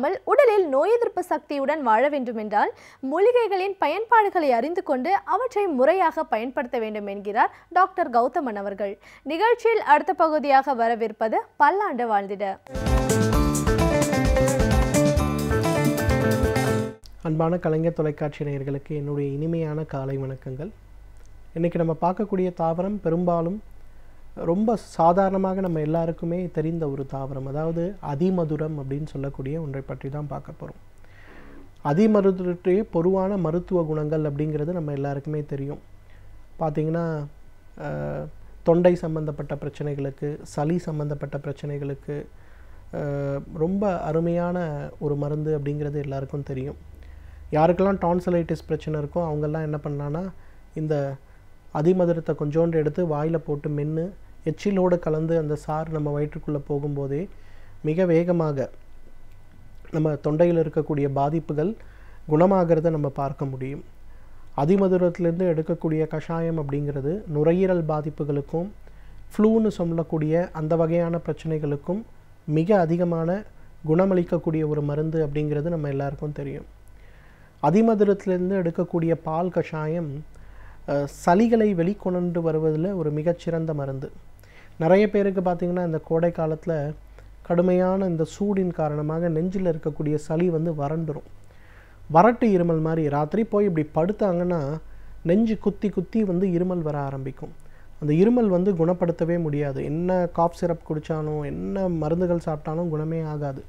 இல்லாமல் உடலில் நோய் எதிர்ப்பு சக்தியுடன் வாழ வேண்டுமென்றால் மூலிகைகளின் பயன்பாடுகளை அறிந்து கொண்டு அவற்றை முறையாக பயன்படுத்த வேண்டும் என்கிறார் டாக்டர் கௌதமன் அவர்கள் நிகழ்ச்சியில் அடுத்த பகுதியாக வரவிருப்பது பல்லாண்டு வாழ்ந்திட அன்பான கலைஞர் தொலைக்காட்சி நேயர்களுக்கு என்னுடைய இனிமையான காலை வணக்கங்கள் இன்றைக்கி நம்ம பார்க்கக்கூடிய தாவரம் பெரும்பாலும் ரொம்ப சாதாரணமாக நம்ம எல்லாருக்குமே தெரிந்த ஒரு தாவரம் அதாவது அதிமதுரம் அப்படின்னு சொல்லக்கூடிய ஒன்றை பற்றி தான் பார்க்க போகிறோம் அதிமருத்துவத்தையே பொதுவான மருத்துவ குணங்கள் அப்படிங்கிறது நம்ம எல்லாருக்குமே தெரியும் பார்த்திங்கன்னா தொண்டை சம்பந்தப்பட்ட பிரச்சனைகளுக்கு சளி சம்பந்தப்பட்ட பிரச்சனைகளுக்கு ரொம்ப அருமையான ஒரு மருந்து அப்படிங்கிறது எல்லாருக்கும் தெரியும் யாருக்கெல்லாம் டான்சலைட்டிஸ் பிரச்சனை இருக்கோ அவங்கெல்லாம் என்ன பண்ணான்னா இந்த அதிமதுரத்தை கொஞ்சோண்டு எடுத்து வாயில் போட்டு மென்று எச்சிலோடு கலந்து அந்த சாறு நம்ம வயிற்றுக்குள்ளே போகும்போதே மிக வேகமாக நம்ம தொண்டையில் இருக்கக்கூடிய பாதிப்புகள் குணமாகிறத நம்ம பார்க்க முடியும் அதிமதுரத்திலேருந்து எடுக்கக்கூடிய கஷாயம் அப்படிங்கிறது நுரையீரல் பாதிப்புகளுக்கும் ஃப்ளூன்னு சொல்லக்கூடிய அந்த வகையான பிரச்சனைகளுக்கும் மிக அதிகமான குணமளிக்கக்கூடிய ஒரு மருந்து அப்படிங்கிறது நம்ம எல்லாருக்கும் தெரியும் அதிமதுரத்திலேருந்து எடுக்கக்கூடிய பால் கஷாயம் சளிகளை வெளிக்கொணர்ந்து வருவதில் ஒரு மிகச்சிறந்த மருந்து நிறைய பேருக்கு பார்த்திங்கன்னா இந்த கோடை காலத்தில் கடுமையான இந்த சூடின் காரணமாக நெஞ்சில் இருக்கக்கூடிய சளி வந்து வறண்டுரும் வறட்டு இருமல் மாதிரி ராத்திரி போய் இப்படி படுத்தாங்கன்னா நெஞ்சு குத்தி குத்தி வந்து இருமல் வர ஆரம்பிக்கும் அந்த இருமல் வந்து குணப்படுத்தவே முடியாது என்ன காஃப் சிரப் குடித்தாலும் என்ன மருந்துகள் சாப்பிட்டாலும் குணமே ஆகாது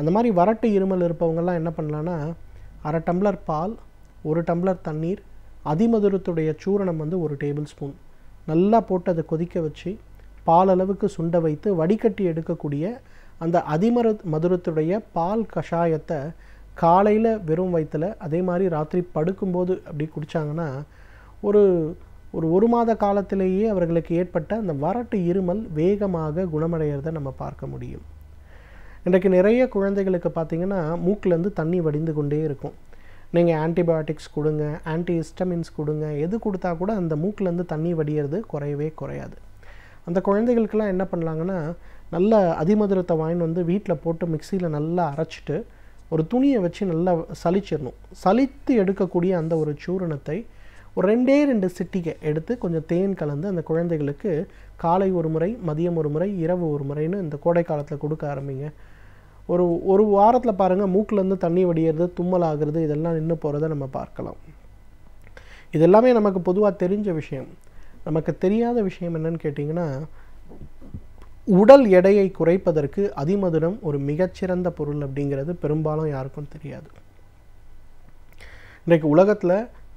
அந்த மாதிரி வறட்டு இருமல் இருப்பவங்கெல்லாம் என்ன பண்ணலான்னா அரை டம்ளர் பால் ஒரு டம்ளர் தண்ணீர் அதிமதுரத்துடைய சூரணம் வந்து ஒரு டேபிள் ஸ்பூன் நல்லா போட்டு அதை கொதிக்க வச்சு பாலளவுக்கு சுண்ட வைத்து வடிகட்டி எடுக்கக்கூடிய அந்த அதிமர மதுரத்துடைய பால் கஷாயத்தை காலையில் வெறும் வயிற்றில் அதே மாதிரி ராத்திரி படுக்கும்போது அப்படி குடித்தாங்கன்னா ஒரு ஒரு ஒரு மாத காலத்திலேயே அவர்களுக்கு ஏற்பட்ட அந்த வறட்டு இருமல் வேகமாக குணமடைகிறத நம்ம பார்க்க முடியும் இன்றைக்கு நிறைய குழந்தைகளுக்கு பார்த்திங்கன்னா மூக்கிலேருந்து தண்ணி வடிந்து கொண்டே இருக்கும் நீங்கள் ஆன்டிபயோட்டிக்ஸ் கொடுங்க ஆன்டிஹிஸ்டமின்ஸ் கொடுங்க எது கொடுத்தா கூட அந்த மூக்கிலேருந்து தண்ணி வடிகிறது குறையவே குறையாது அந்த குழந்தைகளுக்கெல்லாம் என்ன பண்ணலாங்கன்னா நல்ல அதிமதுரத்தை வாங்கின்னு வந்து வீட்டில் போட்டு மிக்சியில் நல்லா அரைச்சிட்டு ஒரு துணியை வச்சு நல்லா சலிச்சிடணும் சலித்து எடுக்கக்கூடிய அந்த ஒரு சூரணத்தை ஒரு ரெண்டே ரெண்டு சிட்டிகை எடுத்து கொஞ்சம் தேன் கலந்து அந்த குழந்தைகளுக்கு காலை ஒரு முறை மதியம் ஒரு முறை இரவு ஒரு முறைன்னு இந்த கோடை காலத்தில் கொடுக்க ஆரம்பிங்க ஒரு ஒரு வாரத்தில் பாருங்கள் மூக்கிலேருந்து தண்ணி வடிகிறது தும்மல் ஆகிறது இதெல்லாம் நின்று போகிறத நம்ம பார்க்கலாம் இதெல்லாமே நமக்கு பொதுவாக தெரிஞ்ச விஷயம் நமக்கு தெரியாத விஷயம் என்னன்னு கேட்டிங்கன்னா உடல் எடையை குறைப்பதற்கு அதிமதுரம் ஒரு மிகச்சிறந்த பொருள் அப்படிங்கிறது பெரும்பாலும் யாருக்கும் தெரியாது இன்றைக்கு உலகத்தில்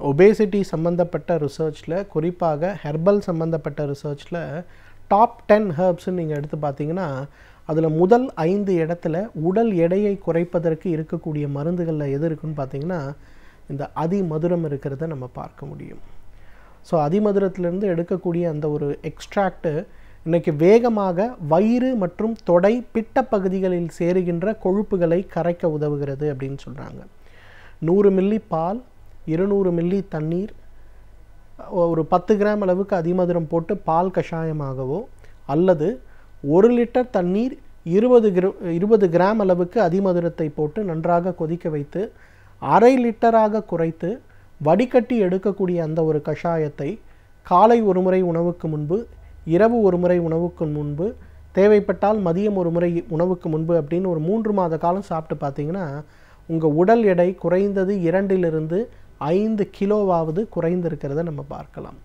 ஒபேசிட்டி சம்மந்தப்பட்ட ரிசர்ச்சில் குறிப்பாக ஹெர்பல் சம்மந்தப்பட்ட ரிசர்ச்சில் டாப் டென் ஹெர்ப்ஸ்ன்னு நீங்கள் எடுத்து பார்த்தீங்கன்னா அதில் முதல் ஐந்து இடத்துல உடல் எடையை குறைப்பதற்கு இருக்கக்கூடிய மருந்துகளில் எது இருக்குன்னு பார்த்தீங்கன்னா இந்த அதிமதுரம் இருக்கிறத நம்ம பார்க்க முடியும் ஸோ அதிமதுரத்திலிருந்து எடுக்கக்கூடிய அந்த ஒரு எக்ஸ்ட்ராக்டு இன்றைக்கி வேகமாக வயிறு மற்றும் தொடை பிட்ட பகுதிகளில் சேருகின்ற கொழுப்புகளை கரைக்க உதவுகிறது அப்படின்னு சொல்கிறாங்க நூறு மில்லி பால் இருநூறு மில்லி தண்ணீர் ஒரு பத்து கிராம் அளவுக்கு அதிமதுரம் போட்டு பால் கஷாயமாகவோ அல்லது ஒரு லிட்டர் தண்ணீர் இருபது கிர இருபது கிராம் அளவுக்கு அதிமதுரத்தை போட்டு நன்றாக கொதிக்க வைத்து அரை லிட்டராக குறைத்து வடிகட்டி எடுக்கக்கூடிய அந்த ஒரு கஷாயத்தை காலை ஒரு முறை உணவுக்கு முன்பு இரவு ஒரு முறை உணவுக்கு முன்பு தேவைப்பட்டால் மதியம் ஒரு முறை உணவுக்கு முன்பு அப்படின்னு ஒரு மூன்று மாத காலம் சாப்பிட்டு பார்த்தீங்கன்னா உங்கள் உடல் எடை குறைந்தது இரண்டிலிருந்து ஐந்து கிலோவாவது குறைந்திருக்கிறத நம்ம பார்க்கலாம்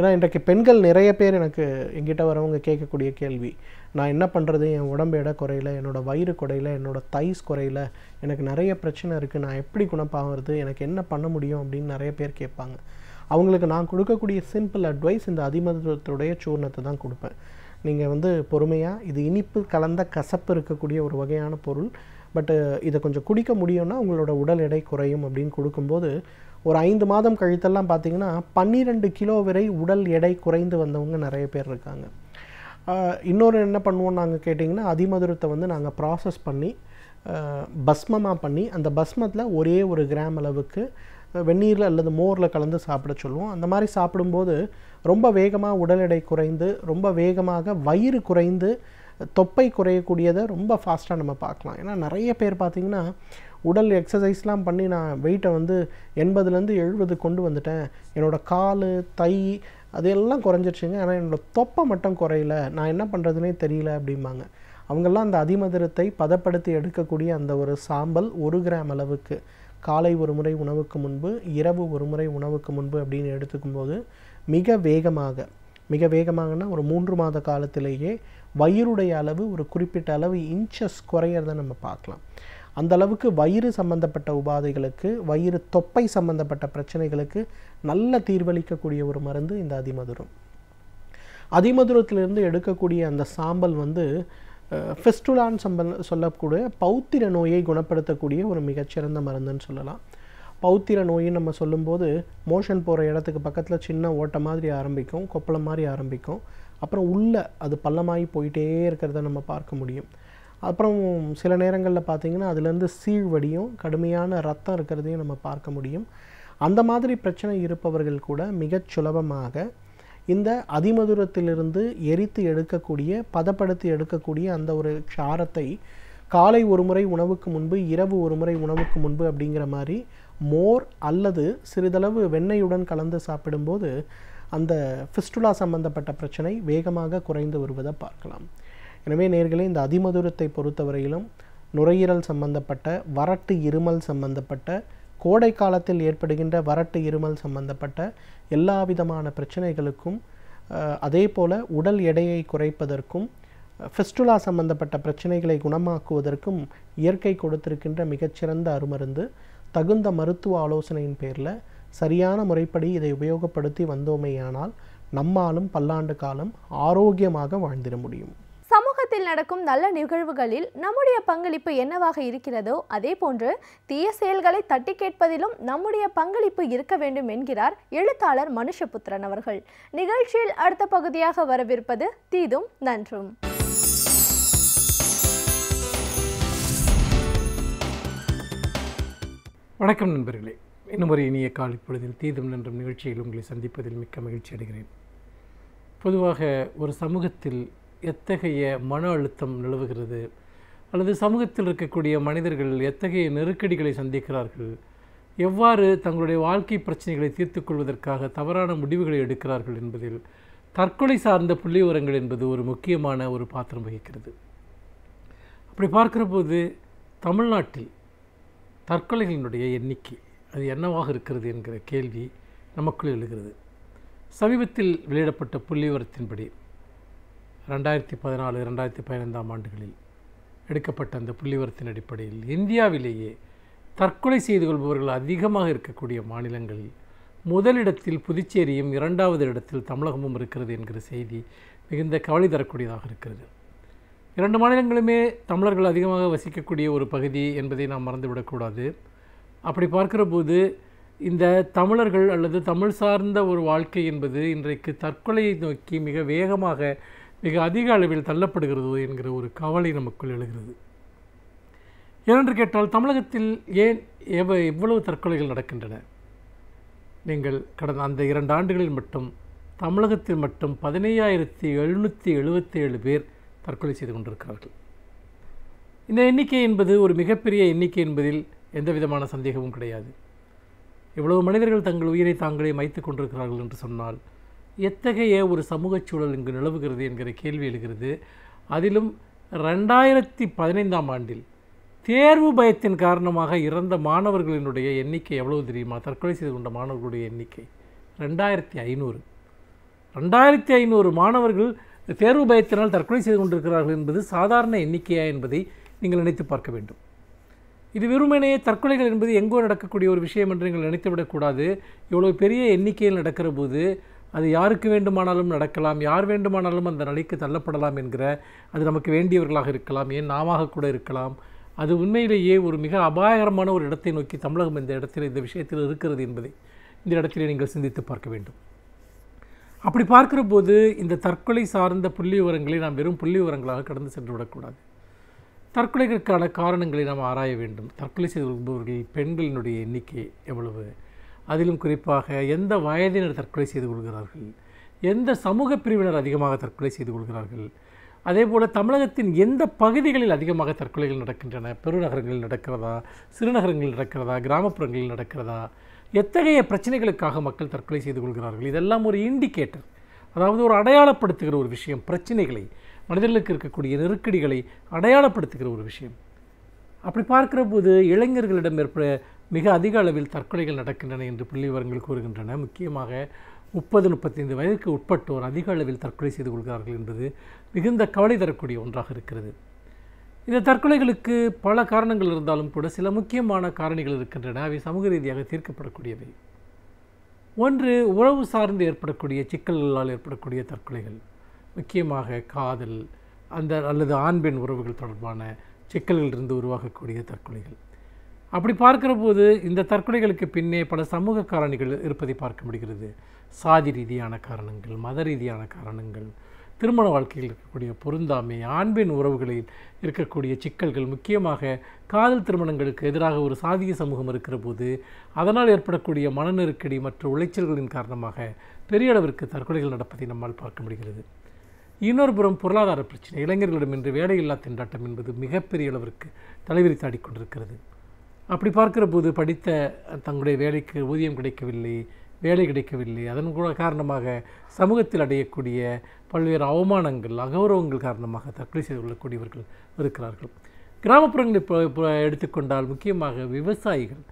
ஏன்னா இன்றைக்கு பெண்கள் நிறைய பேர் எனக்கு எங்கிட்ட வரவங்க கேட்கக்கூடிய கேள்வி நான் என்ன பண்ணுறது என் உடம்பு எடை குறையில என்னோடய வயிறு குறையில என்னோடய தைஸ் குறையில எனக்கு நிறைய பிரச்சனை இருக்குது நான் எப்படி குணப்பாகிறது எனக்கு என்ன பண்ண முடியும் அப்படின்னு நிறைய பேர் கேட்பாங்க அவங்களுக்கு நான் கொடுக்கக்கூடிய சிம்பிள் அட்வைஸ் இந்த அதிமதுரத்துடைய சூர்ணத்தை தான் கொடுப்பேன் நீங்கள் வந்து பொறுமையாக இது இனிப்பு கலந்த கசப்பு இருக்கக்கூடிய ஒரு வகையான பொருள் பட்டு இதை கொஞ்சம் குடிக்க முடியும்னா உங்களோட உடல் எடை குறையும் அப்படின்னு கொடுக்கும்போது ஒரு ஐந்து மாதம் கழித்தெல்லாம் பார்த்தீங்கன்னா பன்னிரெண்டு கிலோ வரை உடல் எடை குறைந்து வந்தவங்க நிறைய பேர் இருக்காங்க இன்னொரு என்ன பண்ணுவோம் நாங்கள் கேட்டிங்கன்னா அதிமதுரத்தை வந்து நாங்கள் ப்ராசஸ் பண்ணி பஸ்மமாக பண்ணி அந்த பஸ்மத்தில் ஒரே ஒரு கிராம் அளவுக்கு வெந்நீரில் அல்லது மோரில் கலந்து சாப்பிட சொல்லுவோம் அந்த மாதிரி சாப்பிடும்போது ரொம்ப வேகமாக உடல் எடை குறைந்து ரொம்ப வேகமாக வயிறு குறைந்து தொப்பை குறையக்கூடியதை ரொம்ப ஃபாஸ்ட்டாக நம்ம பார்க்கலாம் ஏன்னா நிறைய பேர் பார்த்திங்கன்னா உடல் எக்ஸசைஸ்லாம் பண்ணி நான் வெயிட்டை வந்து எண்பதுலேருந்து எழுபது கொண்டு வந்துட்டேன் என்னோடய கால் தை அதெல்லாம் குறைஞ்சிருச்சுங்க ஆனால் என்னோடய தொப்பை மட்டும் குறையில நான் என்ன பண்ணுறதுனே தெரியல அப்படிம்பாங்க அவங்கெல்லாம் அந்த அதிமதுரத்தை பதப்படுத்தி எடுக்கக்கூடிய அந்த ஒரு சாம்பல் ஒரு கிராம் அளவுக்கு காலை ஒரு முறை உணவுக்கு முன்பு இரவு ஒரு முறை உணவுக்கு முன்பு அப்படின்னு எடுத்துக்கும்போது மிக வேகமாக மிக வேகமாகனா ஒரு மூன்று மாத காலத்திலேயே வயிறுடைய அளவு ஒரு குறிப்பிட்ட அளவு இன்ச்சஸ் குறையிறத நம்ம பார்க்கலாம் அந்த அளவுக்கு வயிறு சம்பந்தப்பட்ட உபாதைகளுக்கு வயிறு தொப்பை சம்பந்தப்பட்ட பிரச்சனைகளுக்கு நல்ல தீர்வளிக்கக்கூடிய ஒரு மருந்து இந்த அதிமதுரம் அதிமதுரத்திலிருந்து எடுக்கக்கூடிய அந்த சாம்பல் வந்து ஃபெஸ்டுலான் சம்ப சொல்லக்கூடிய பௌத்திர நோயை குணப்படுத்தக்கூடிய ஒரு மிகச்சிறந்த மருந்துன்னு சொல்லலாம் பௌத்திர நோயின்னு நம்ம சொல்லும்போது மோஷன் போகிற இடத்துக்கு பக்கத்தில் சின்ன ஓட்டை மாதிரி ஆரம்பிக்கும் கொப்பளம் மாதிரி ஆரம்பிக்கும் அப்புறம் உள்ளே அது பள்ளமாகி போயிட்டே இருக்கிறத நம்ம பார்க்க முடியும் அப்புறம் சில நேரங்களில் பார்த்திங்கன்னா அதுலேருந்து சீழ்வடியும் கடுமையான ரத்தம் இருக்கிறதையும் நம்ம பார்க்க முடியும் அந்த மாதிரி பிரச்சனை இருப்பவர்கள் கூட மிகச் சுலபமாக இந்த அதிமதுரத்திலிருந்து எரித்து எடுக்கக்கூடிய பதப்படுத்தி எடுக்கக்கூடிய அந்த ஒரு க்ஷாரத்தை காலை ஒரு முறை உணவுக்கு முன்பு இரவு ஒரு முறை உணவுக்கு முன்பு அப்படிங்கிற மாதிரி மோர் அல்லது சிறிதளவு வெண்ணெயுடன் கலந்து சாப்பிடும்போது அந்த ஃபிஸ்டுலா சம்பந்தப்பட்ட பிரச்சனை வேகமாக குறைந்து வருவதை பார்க்கலாம் எனவே நேர்களே இந்த அதிமதுரத்தை பொறுத்தவரையிலும் நுரையீரல் சம்பந்தப்பட்ட வறட்டு இருமல் சம்பந்தப்பட்ட கோடை காலத்தில் ஏற்படுகின்ற வறட்டு இருமல் சம்பந்தப்பட்ட எல்லா விதமான பிரச்சனைகளுக்கும் அதே போல் உடல் எடையை குறைப்பதற்கும் ஃபெஸ்டுலா சம்பந்தப்பட்ட பிரச்சனைகளை குணமாக்குவதற்கும் இயற்கை கொடுத்திருக்கின்ற மிகச்சிறந்த அருமருந்து தகுந்த மருத்துவ ஆலோசனையின் பேரில் சரியான முறைப்படி இதை உபயோகப்படுத்தி வந்தோமேயானால் நம்மாலும் பல்லாண்டு காலம் ஆரோக்கியமாக வாழ்ந்திட முடியும் சமூகத்தில் நடக்கும் நல்ல நிகழ்வுகளில் நம்முடைய பங்களிப்பு என்னவாக இருக்கிறதோ அதே போன்று தீய செயல்களை தட்டி கேட்பதிலும் நம்முடைய பங்களிப்பு இருக்க வேண்டும் என்கிறார் எழுத்தாளர் மனுஷபுத்திரன் அவர்கள் நிகழ்ச்சியில் அடுத்த பகுதியாக வரவிருப்பது தீதும் நன்றும் வணக்கம் நண்பர்களே இன்னும் ஒரு இனிய காலை பொழுதில் தீதும் நன்றும் நிகழ்ச்சியில் உங்களை சந்திப்பதில் மிக்க மகிழ்ச்சி அடைகிறேன் பொதுவாக ஒரு சமூகத்தில் எத்தகைய மன அழுத்தம் நிலவுகிறது அல்லது சமூகத்தில் இருக்கக்கூடிய மனிதர்கள் எத்தகைய நெருக்கடிகளை சந்திக்கிறார்கள் எவ்வாறு தங்களுடைய வாழ்க்கை பிரச்சனைகளை தீர்த்து கொள்வதற்காக தவறான முடிவுகளை எடுக்கிறார்கள் என்பதில் தற்கொலை சார்ந்த புள்ளி உரங்கள் என்பது ஒரு முக்கியமான ஒரு பாத்திரம் வகிக்கிறது அப்படி பார்க்குற போது தமிழ்நாட்டில் தற்கொலைகளினுடைய எண்ணிக்கை அது என்னவாக இருக்கிறது என்கிற கேள்வி நமக்குள் எழுகிறது சமீபத்தில் வெளியிடப்பட்ட புள்ளிவரத்தின்படி ரெண்டாயிரத்தி பதினாலு ரெண்டாயிரத்தி பதினைந்தாம் ஆண்டுகளில் எடுக்கப்பட்ட அந்த புள்ளிவரத்தின் அடிப்படையில் இந்தியாவிலேயே தற்கொலை செய்து கொள்பவர்கள் அதிகமாக இருக்கக்கூடிய மாநிலங்களில் முதலிடத்தில் புதுச்சேரியும் இரண்டாவது இடத்தில் தமிழகமும் இருக்கிறது என்கிற செய்தி மிகுந்த கவலை தரக்கூடியதாக இருக்கிறது இரண்டு மாநிலங்களுமே தமிழர்கள் அதிகமாக வசிக்கக்கூடிய ஒரு பகுதி என்பதை நாம் மறந்துவிடக்கூடாது அப்படி பார்க்கிற போது இந்த தமிழர்கள் அல்லது தமிழ் சார்ந்த ஒரு வாழ்க்கை என்பது இன்றைக்கு தற்கொலையை நோக்கி மிக வேகமாக மிக அதிக அளவில் தள்ளப்படுகிறது என்கிற ஒரு கவலை நமக்குள் எழுகிறது ஏனென்று கேட்டால் தமிழகத்தில் ஏன் எவ எவ்வளவு தற்கொலைகள் நடக்கின்றன நீங்கள் கடந்த அந்த இரண்டு ஆண்டுகளில் மட்டும் தமிழகத்தில் மட்டும் பதினையாயிரத்தி எழுநூற்றி எழுபத்தி ஏழு பேர் தற்கொலை செய்து கொண்டிருக்கிறார்கள் இந்த எண்ணிக்கை என்பது ஒரு மிகப்பெரிய எண்ணிக்கை என்பதில் எந்த விதமான சந்தேகமும் கிடையாது இவ்வளவு மனிதர்கள் தங்கள் உயிரை தாங்களே மைத்து கொண்டிருக்கிறார்கள் என்று சொன்னால் எத்தகைய ஒரு சமூக சூழல் இங்கு நிலவுகிறது என்கிற கேள்வி எழுகிறது அதிலும் ரெண்டாயிரத்தி பதினைந்தாம் ஆண்டில் தேர்வு பயத்தின் காரணமாக இறந்த மாணவர்களினுடைய எண்ணிக்கை எவ்வளவு தெரியுமா தற்கொலை செய்து கொண்ட மாணவர்களுடைய எண்ணிக்கை ரெண்டாயிரத்தி ஐநூறு ரெண்டாயிரத்தி ஐநூறு மாணவர்கள் தேர்வு பயத்தினால் தற்கொலை செய்து கொண்டிருக்கிறார்கள் என்பது சாதாரண எண்ணிக்கையா என்பதை நீங்கள் நினைத்து பார்க்க வேண்டும் இது வெறுமனையே தற்கொலைகள் என்பது எங்கோ நடக்கக்கூடிய ஒரு விஷயம் என்று நீங்கள் நினைத்துவிடக்கூடாது இவ்வளோ பெரிய எண்ணிக்கையில் நடக்கிற போது அது யாருக்கு வேண்டுமானாலும் நடக்கலாம் யார் வேண்டுமானாலும் அந்த நிலைக்கு தள்ளப்படலாம் என்கிற அது நமக்கு வேண்டியவர்களாக இருக்கலாம் ஏன் நாமாக கூட இருக்கலாம் அது உண்மையிலேயே ஒரு மிக அபாயகரமான ஒரு இடத்தை நோக்கி தமிழகம் இந்த இடத்தில் இந்த விஷயத்தில் இருக்கிறது என்பதை இந்த இடத்திலே நீங்கள் சிந்தித்து பார்க்க வேண்டும் அப்படி பார்க்குற போது இந்த தற்கொலை சார்ந்த புள்ளி விவரங்களை நாம் வெறும் புள்ளி விவரங்களாக கடந்து சென்று விடக்கூடாது தற்கொலைகளுக்கான காரணங்களை நாம் ஆராய வேண்டும் தற்கொலை செய்து கொள்பவர்கள் பெண்களினுடைய எண்ணிக்கை எவ்வளவு அதிலும் குறிப்பாக எந்த வயதினர் தற்கொலை செய்து கொள்கிறார்கள் எந்த சமூக பிரிவினர் அதிகமாக தற்கொலை செய்து கொள்கிறார்கள் அதே போல் தமிழகத்தின் எந்த பகுதிகளில் அதிகமாக தற்கொலைகள் நடக்கின்றன பெருநகரங்களில் நடக்கிறதா சிறுநகரங்களில் நடக்கிறதா கிராமப்புறங்களில் நடக்கிறதா எத்தகைய பிரச்சனைகளுக்காக மக்கள் தற்கொலை செய்து கொள்கிறார்கள் இதெல்லாம் ஒரு இண்டிகேட்டர் அதாவது ஒரு அடையாளப்படுத்துகிற ஒரு விஷயம் பிரச்சனைகளை மனிதர்களுக்கு இருக்கக்கூடிய நெருக்கடிகளை அடையாளப்படுத்துகிற ஒரு விஷயம் அப்படி பார்க்குற போது இளைஞர்களிடம் ஏற்பட மிக அதிக அளவில் தற்கொலைகள் நடக்கின்றன என்று புள்ளி விவரங்கள் கூறுகின்றன முக்கியமாக முப்பது முப்பத்தைந்து வயதுக்கு உட்பட்டோர் அதிக அளவில் தற்கொலை செய்து கொள்கிறார்கள் என்பது மிகுந்த கவலை தரக்கூடிய ஒன்றாக இருக்கிறது இந்த தற்கொலைகளுக்கு பல காரணங்கள் இருந்தாலும் கூட சில முக்கியமான காரணிகள் இருக்கின்றன அவை சமூக ரீதியாக தீர்க்கப்படக்கூடியவை ஒன்று உறவு சார்ந்து ஏற்படக்கூடிய சிக்கல்களால் ஏற்படக்கூடிய தற்கொலைகள் முக்கியமாக காதல் அந்த அல்லது ஆண் பெண் உறவுகள் தொடர்பான சிக்கல்களிலிருந்து உருவாகக்கூடிய தற்கொலைகள் அப்படி பார்க்கிறபோது போது இந்த தற்கொலைகளுக்கு பின்னே பல சமூக காரணிகள் இருப்பதை பார்க்க முடிகிறது சாதி ரீதியான காரணங்கள் மத ரீதியான காரணங்கள் திருமண வாழ்க்கையில் இருக்கக்கூடிய பொருந்தாமை ஆண்பின் உறவுகளில் இருக்கக்கூடிய சிக்கல்கள் முக்கியமாக காதல் திருமணங்களுக்கு எதிராக ஒரு சாதிய சமூகம் இருக்கிற போது அதனால் ஏற்படக்கூடிய மன நெருக்கடி மற்ற உளைச்சல்களின் காரணமாக பெரிய அளவிற்கு தற்கொலைகள் நடப்பதை நம்மால் பார்க்க முடிகிறது இன்னொரு புறம் பொருளாதார பிரச்சனை இளைஞர்களிடம் இன்று வேலையில்லா திண்டாட்டம் என்பது மிகப்பெரிய அளவிற்கு தலைவிரித்தாடி கொண்டிருக்கிறது அப்படி பார்க்குற போது படித்த தங்களுடைய வேலைக்கு ஊதியம் கிடைக்கவில்லை வேலை கிடைக்கவில்லை அதன் கூட காரணமாக சமூகத்தில் அடையக்கூடிய பல்வேறு அவமானங்கள் அகௌரவங்கள் காரணமாக தற்கொலை செய்து கொள்ளக்கூடியவர்கள் இருக்கிறார்கள் கிராமப்புறங்களை எடுத்துக்கொண்டால் முக்கியமாக விவசாயிகள்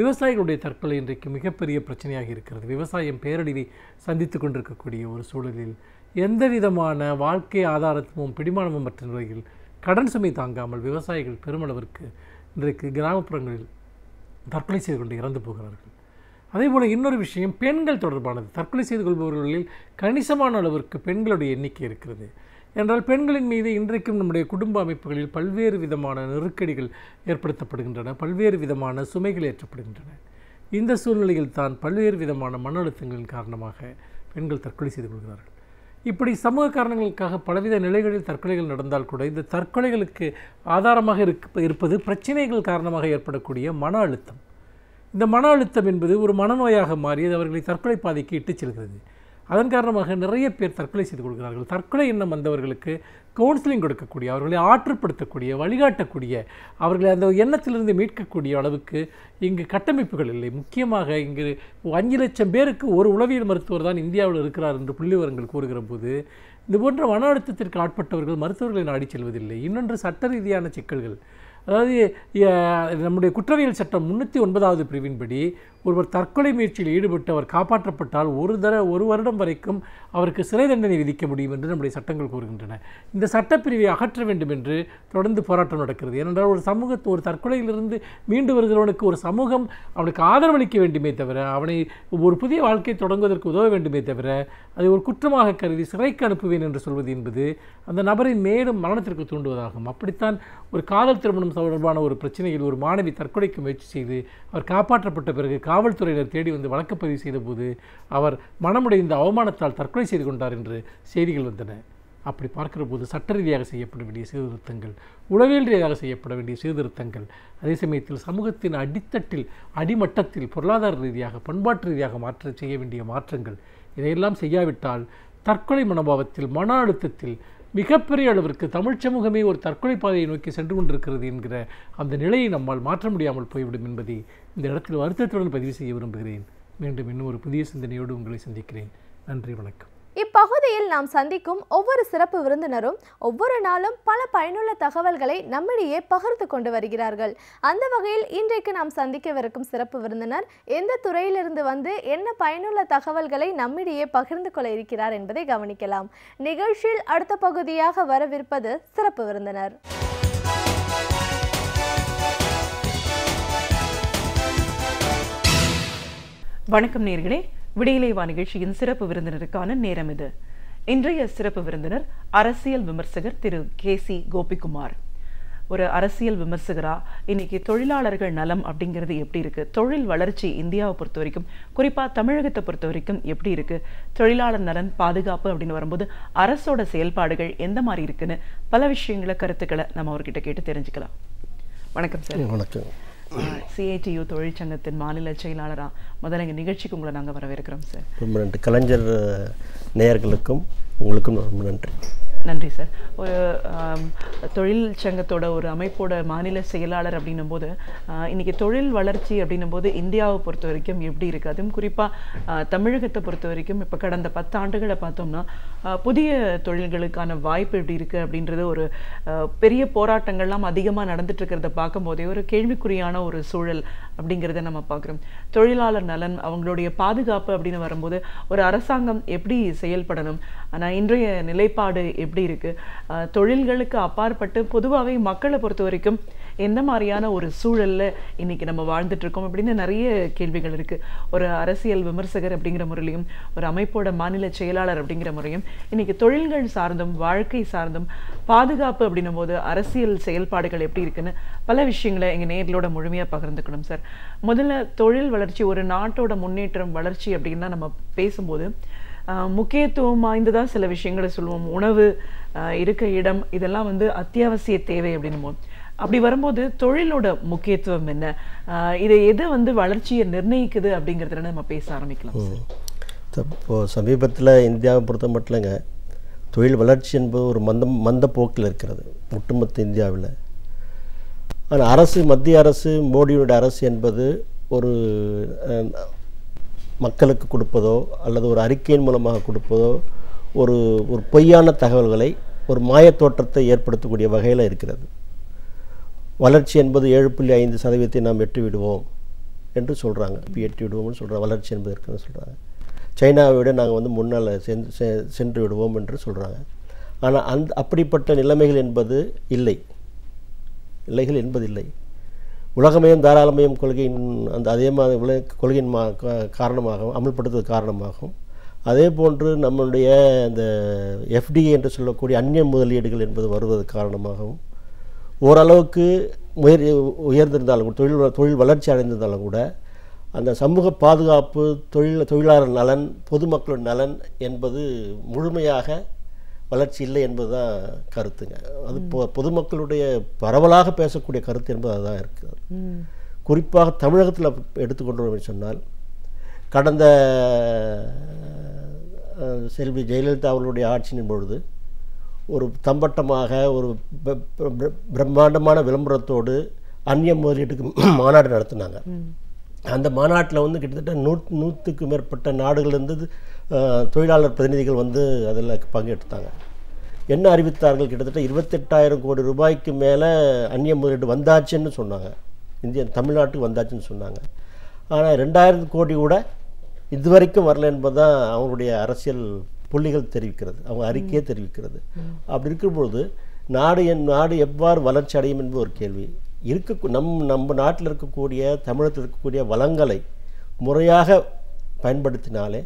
விவசாயிகளுடைய தற்கொலை இன்றைக்கு மிகப்பெரிய பிரச்சனையாக இருக்கிறது விவசாயம் பேரழிவை சந்தித்து கொண்டிருக்கக்கூடிய ஒரு சூழலில் எந்த விதமான வாழ்க்கை ஆதாரத்துவம் பிடிமானமும் மற்ற நிலையில் கடன் சுமை தாங்காமல் விவசாயிகள் பெருமளவிற்கு இன்றைக்கு கிராமப்புறங்களில் தற்கொலை செய்து கொண்டு இறந்து போகிறார்கள் அதே போல் இன்னொரு விஷயம் பெண்கள் தொடர்பானது தற்கொலை செய்து கொள்பவர்களில் கணிசமான அளவிற்கு பெண்களுடைய எண்ணிக்கை இருக்கிறது என்றால் பெண்களின் மீது இன்றைக்கும் நம்முடைய குடும்ப அமைப்புகளில் பல்வேறு விதமான நெருக்கடிகள் ஏற்படுத்தப்படுகின்றன பல்வேறு விதமான சுமைகள் ஏற்றப்படுகின்றன இந்த சூழ்நிலையில் தான் பல்வேறு விதமான மன அழுத்தங்களின் காரணமாக பெண்கள் தற்கொலை செய்து கொள்கிறார்கள் இப்படி சமூக காரணங்களுக்காக பலவித நிலைகளில் தற்கொலைகள் நடந்தால் கூட இந்த தற்கொலைகளுக்கு ஆதாரமாக இருப்பது பிரச்சனைகள் காரணமாக ஏற்படக்கூடிய மன அழுத்தம் இந்த மன அழுத்தம் என்பது ஒரு மனநோயாக மாறி அது அவர்களை தற்கொலை பாதைக்கு இட்டுச் செல்கிறது அதன் காரணமாக நிறைய பேர் தற்கொலை செய்து கொள்கிறார்கள் தற்கொலை எண்ணம் வந்தவர்களுக்கு கவுன்சிலிங் கொடுக்கக்கூடிய அவர்களை ஆற்றுப்படுத்தக்கூடிய வழிகாட்டக்கூடிய அவர்களை அந்த எண்ணத்திலிருந்து மீட்கக்கூடிய அளவுக்கு இங்கு கட்டமைப்புகள் இல்லை முக்கியமாக இங்கு அஞ்சு லட்சம் பேருக்கு ஒரு உளவியல் மருத்துவர் தான் இந்தியாவில் இருக்கிறார் என்று புள்ளி விவரங்கள் கூறுகிற போது இது போன்ற மன அழுத்தத்திற்கு ஆட்பட்டவர்கள் மருத்துவர்களை நாடி செல்வதில்லை இன்னொன்று சட்ட ரீதியான சிக்கல்கள் அதாவது நம்முடைய குற்றவியல் சட்டம் முன்னூற்றி ஒன்பதாவது பிரிவின்படி ஒருவர் தற்கொலை முயற்சியில் ஈடுபட்டு அவர் காப்பாற்றப்பட்டால் ஒரு தர ஒரு வருடம் வரைக்கும் அவருக்கு சிறை தண்டனை விதிக்க முடியும் என்று நம்முடைய சட்டங்கள் கூறுகின்றன இந்த சட்டப்பிரிவை அகற்ற வேண்டும் என்று தொடர்ந்து போராட்டம் நடக்கிறது ஏனென்றால் ஒரு சமூகத்து ஒரு தற்கொலையிலிருந்து மீண்டு வருகிறவனுக்கு ஒரு சமூகம் அவனுக்கு ஆதரவளிக்க வேண்டுமே தவிர அவனை ஒரு புதிய வாழ்க்கையை தொடங்குவதற்கு உதவ வேண்டுமே தவிர அதை ஒரு குற்றமாக கருதி சிறைக்கு அனுப்புவேன் என்று சொல்வது என்பது அந்த நபரை மேலும் மரணத்திற்கு தூண்டுவதாகும் அப்படித்தான் ஒரு காதல் திருமணம் தொடர்பான ஒரு பிரச்சனையில் ஒரு மாணவி தற்கொலைக்கு முயற்சி செய்து அவர் காப்பாற்றப்பட்ட பிறகு காவல்துறையினர் தேடி வந்து வழக்கப்பதிவு செய்தபோது அவர் மனமுடைந்த அவமானத்தால் தற்கொலை செய்து கொண்டார் என்று செய்திகள் வந்தன அப்படி பார்க்கிற போது சட்ட ரீதியாக செய்யப்பட வேண்டிய சீர்திருத்தங்கள் உளவியல் ரீதியாக செய்யப்பட வேண்டிய சீர்திருத்தங்கள் அதே சமயத்தில் சமூகத்தின் அடித்தட்டில் அடிமட்டத்தில் பொருளாதார ரீதியாக பண்பாட்டு ரீதியாக மாற்ற செய்ய வேண்டிய மாற்றங்கள் இதையெல்லாம் செய்யாவிட்டால் தற்கொலை மனோபாவத்தில் மன அழுத்தத்தில் மிகப்பெரிய அளவிற்கு தமிழ் சமூகமே ஒரு தற்கொலை பாதையை நோக்கி சென்று கொண்டிருக்கிறது என்கிற அந்த நிலையை நம்மால் மாற்ற முடியாமல் போய்விடும் என்பதை இந்த இடத்தில் வருத்தத்துடன் பதிவு செய்ய விரும்புகிறேன் மீண்டும் இன்னும் ஒரு புதிய சிந்தனையோடு உங்களை சந்திக்கிறேன் நன்றி வணக்கம் இப்பகுதியில் நாம் சந்திக்கும் ஒவ்வொரு சிறப்பு விருந்தினரும் ஒவ்வொரு நாளும் பல பயனுள்ள தகவல்களை நம்மிடையே பகிர்ந்து கொண்டு வருகிறார்கள் அந்த வகையில் இன்றைக்கு நாம் சந்திக்கவிருக்கும் சிறப்பு விருந்தினர் எந்த துறையிலிருந்து வந்து என்ன பயனுள்ள தகவல்களை நம்மிடையே பகிர்ந்து கொள்ள இருக்கிறார் என்பதை கவனிக்கலாம் நிகழ்ச்சியில் அடுத்த பகுதியாக வரவிருப்பது சிறப்பு விருந்தினர் வணக்கம் நேர்களே விடியலைவா நிகழ்ச்சியின் சிறப்பு விருந்தினருக்கான நேரம் இது இன்றைய சிறப்பு விருந்தினர் அரசியல் விமர்சகர் திரு கே சி கோபிகுமார் ஒரு அரசியல் விமர்சகரா இன்னைக்கு தொழிலாளர்கள் நலம் அப்படிங்கிறது எப்படி இருக்கு தொழில் வளர்ச்சி இந்தியாவை பொறுத்த வரைக்கும் குறிப்பா தமிழகத்தை பொறுத்த வரைக்கும் எப்படி இருக்கு தொழிலாளர் நலன் பாதுகாப்பு அப்படின்னு வரும்போது அரசோட செயல்பாடுகள் எந்த மாதிரி இருக்குன்னு பல விஷயங்களை கருத்துக்களை நம்ம அவர்கிட்ட கேட்டு தெரிஞ்சுக்கலாம் வணக்கம் சார் வணக்கம் சிஐடியு தொழிற்சங்கத்தின் மாநில செயலாளராக முதல்ல எங்கள் நிகழ்ச்சிக்கு உங்களை நாங்கள் வரவேற்கிறோம் சார் ரொம்ப நன்றி கலைஞர் நேயர்களுக்கும் உங்களுக்கும் ரொம்ப நன்றி நன்றி சார் ஒரு தொழில் சங்கத்தோட ஒரு அமைப்போட மாநில செயலாளர் அப்படின்னும் போது இன்னைக்கு தொழில் வளர்ச்சி அப்படின்னும் போது இந்தியாவை பொறுத்த வரைக்கும் எப்படி இருக்குது அதுவும் குறிப்பாக தமிழகத்தை பொறுத்த வரைக்கும் இப்போ கடந்த பத்து ஆண்டுகளை பார்த்தோம்னா புதிய தொழில்களுக்கான வாய்ப்பு எப்படி இருக்குது அப்படின்றது ஒரு பெரிய போராட்டங்கள்லாம் அதிகமாக நடந்துட்டுருக்கிறத பார்க்கும்போதே ஒரு கேள்விக்குறியான ஒரு சூழல் அப்படிங்கிறத நம்ம பார்க்குறோம் தொழிலாளர் நலன் அவங்களுடைய பாதுகாப்பு அப்படின்னு வரும்போது ஒரு அரசாங்கம் எப்படி செயல்படணும் ஆனால் இன்றைய நிலைப்பாடு எப்படி எப்படி இருக்குது தொழில்களுக்கு அப்பாற்பட்டு பொதுவாகவே மக்களை பொறுத்த வரைக்கும் எந்த மாதிரியான ஒரு சூழலில் இன்றைக்கி நம்ம வாழ்ந்துட்டுருக்கோம் அப்படின்னு நிறைய கேள்விகள் இருக்குது ஒரு அரசியல் விமர்சகர் அப்படிங்கிற முறையிலையும் ஒரு அமைப்போட மாநில செயலாளர் அப்படிங்கிற முறையும் இன்றைக்கி தொழில்கள் சார்ந்தும் வாழ்க்கை சார்ந்தும் பாதுகாப்பு அப்படின்னும் போது அரசியல் செயல்பாடுகள் எப்படி இருக்குன்னு பல விஷயங்களை எங்கள் நேர்களோட முழுமையாக பகிர்ந்துக்கணும் சார் முதல்ல தொழில் வளர்ச்சி ஒரு நாட்டோட முன்னேற்றம் வளர்ச்சி அப்படின்னு நம்ம பேசும்போது முக்கியத்துவம் வாய்ந்ததாக சில விஷயங்களை சொல்லுவோம் உணவு இருக்க இடம் இதெல்லாம் வந்து அத்தியாவசிய தேவை அப்படின்னும் அப்படி வரும்போது தொழிலோட முக்கியத்துவம் என்ன இதை எது வந்து வளர்ச்சியை நிர்ணயிக்குது அப்படிங்கிறதுல நம்ம பேச ஆரம்பிக்கலாம் இப்போது சமீபத்தில் இந்தியாவை பொறுத்த மட்டும் இல்லைங்க தொழில் வளர்ச்சி என்பது ஒரு மந்தம் மந்த போக்கில் இருக்கிறது ஒட்டுமொத்த இந்தியாவில் ஆனால் அரசு மத்திய அரசு மோடியோட அரசு என்பது ஒரு மக்களுக்கு கொடுப்பதோ அல்லது ஒரு அறிக்கையின் மூலமாக கொடுப்பதோ ஒரு ஒரு பொய்யான தகவல்களை ஒரு மாயத்தோற்றத்தை ஏற்படுத்தக்கூடிய வகையில் இருக்கிறது வளர்ச்சி என்பது ஏழு புள்ளி ஐந்து சதவீதத்தை நாம் எட்டிவிடுவோம் என்று சொல்கிறாங்க இப்போ விடுவோம்னு சொல்கிற வளர்ச்சி என்பது இருக்குன்னு சொல்கிறாங்க சைனாவை விட நாங்கள் வந்து முன்னால் சென்று சென்று விடுவோம் என்று சொல்கிறாங்க ஆனால் அந்த அப்படிப்பட்ட நிலைமைகள் என்பது இல்லை இல்லைகள் இல்லை உலகமயம் தாராளமயம் கொள்கையின் அந்த அதே மாதிரி உலக கொள்கையின் மா காரணமாகவும் அமல்படுத்துவது காரணமாகும் அதே போன்று நம்மளுடைய அந்த எஃப்டிஏ என்று சொல்லக்கூடிய அந்நிய முதலீடுகள் என்பது வருவது காரணமாகவும் ஓரளவுக்கு உயர் உயர்ந்திருந்தாலும் தொழில் தொழில் வளர்ச்சி அடைந்திருந்தாலும் கூட அந்த சமூக பாதுகாப்பு தொழில் தொழிலாளர் நலன் பொதுமக்களின் நலன் என்பது முழுமையாக வளர்ச்சி இல்லை என்பது தான் கருத்துங்க அது பொ பொதுமக்களுடைய பரவலாக பேசக்கூடிய கருத்து என்பது அதுதான் இருக்குது குறிப்பாக தமிழகத்தில் எடுத்துக்கொண்டோம் சொன்னால் கடந்த செல்வி ஜெயலலிதா அவர்களுடைய ஆட்சியின் பொழுது ஒரு தம்பட்டமாக ஒரு பிரம்மாண்டமான விளம்பரத்தோடு அந்நிய முதலீட்டுக்கு மாநாடு நடத்தினாங்க அந்த மாநாட்டில் வந்து கிட்டத்தட்ட நூ நூற்றுக்கு மேற்பட்ட நாடுகள்லேருந்து தொழிலாளர் பிரதிநிதிகள் வந்து அதில் பங்கெடுத்தாங்க என்ன அறிவித்தார்கள் கிட்டத்தட்ட இருபத்தெட்டாயிரம் கோடி ரூபாய்க்கு மேலே அந்நிய முதலீடு வந்தாச்சுன்னு சொன்னாங்க இந்திய தமிழ்நாட்டுக்கு வந்தாச்சுன்னு சொன்னாங்க ஆனால் ரெண்டாயிரம் கோடி கூட இதுவரைக்கும் வரல என்பது தான் அவங்களுடைய அரசியல் புள்ளிகள் தெரிவிக்கிறது அவங்க அறிக்கையே தெரிவிக்கிறது அப்படி இருக்கும்பொழுது நாடு என் நாடு எவ்வாறு வளர்ச்சி அடையும் என்பது ஒரு கேள்வி இருக்க நம் நம்ம நாட்டில் இருக்கக்கூடிய தமிழகத்தில் இருக்கக்கூடிய வளங்களை முறையாக பயன்படுத்தினாலே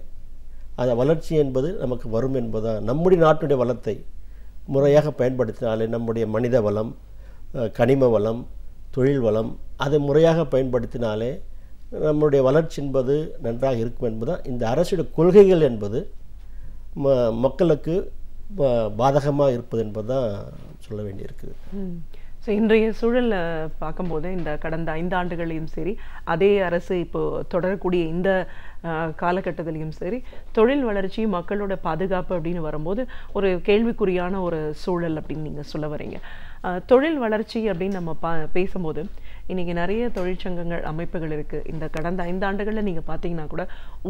அந்த வளர்ச்சி என்பது நமக்கு வரும் என்பதுதான் நம்முடைய நாட்டினுடைய வளத்தை முறையாக பயன்படுத்தினாலே நம்முடைய மனித வளம் கனிம வளம் தொழில் வளம் அதை முறையாக பயன்படுத்தினாலே நம்முடைய வளர்ச்சி என்பது நன்றாக இருக்கும் என்பதுதான் இந்த அரசுடைய கொள்கைகள் என்பது ம மக்களுக்கு பாதகமாக இருப்பது என்பது தான் சொல்ல வேண்டியிருக்குது ஸோ இன்றைய சூழலில் பார்க்கும்போது இந்த கடந்த ஐந்து ஆண்டுகளையும் சரி அதே அரசு இப்போது தொடரக்கூடிய இந்த காலகட்டத்திலையும் சரி தொழில் வளர்ச்சி மக்களோட பாதுகாப்பு அப்படின்னு வரும்போது ஒரு கேள்விக்குறியான ஒரு சூழல் அப்படின்னு நீங்கள் சொல்ல வரீங்க தொழில் வளர்ச்சி அப்படின்னு நம்ம பா பேசும்போது இன்றைக்கி நிறைய தொழிற்சங்கங்கள் அமைப்புகள் இருக்குது இந்த கடந்த ஐந்து ஆண்டுகளில் நீங்கள் பார்த்தீங்கன்னா கூட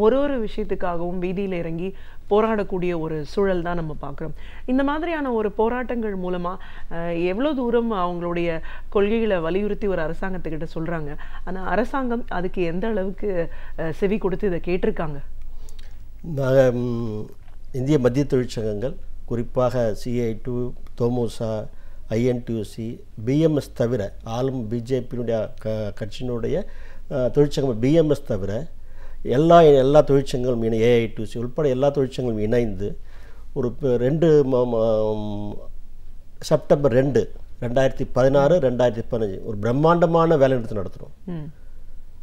ஒரு ஒரு விஷயத்துக்காகவும் வீதியில் இறங்கி போராடக்கூடிய ஒரு சூழல் தான் நம்ம பார்க்குறோம் இந்த மாதிரியான ஒரு போராட்டங்கள் மூலமாக எவ்வளோ தூரம் அவங்களுடைய கொள்கைகளை வலியுறுத்தி ஒரு அரசாங்கத்துக்கிட்ட சொல்கிறாங்க ஆனால் அரசாங்கம் அதுக்கு எந்த அளவுக்கு செவி கொடுத்து இதை கேட்டிருக்காங்க இந்திய மத்திய தொழிற்சங்கங்கள் குறிப்பாக சிஐ டூ தோமோசா ஐஎன்டியூசி பிஎம்எஸ் தவிர ஆளும் பிஜேபியினுடைய க கட்சியினுடைய தொழிற்சங்கம் பிஎம்எஸ் தவிர எல்லா எல்லா தொழிற்சங்கங்களும் இணை ஏஐடியூசி உள்பட எல்லா தொழிற்சங்கங்களும் இணைந்து ஒரு ரெண்டு செப்டம்பர் ரெண்டு ரெண்டாயிரத்தி பதினாறு ரெண்டாயிரத்தி பதினஞ்சு ஒரு பிரம்மாண்டமான வேலைநிறுத்தம் நடத்துகிறோம்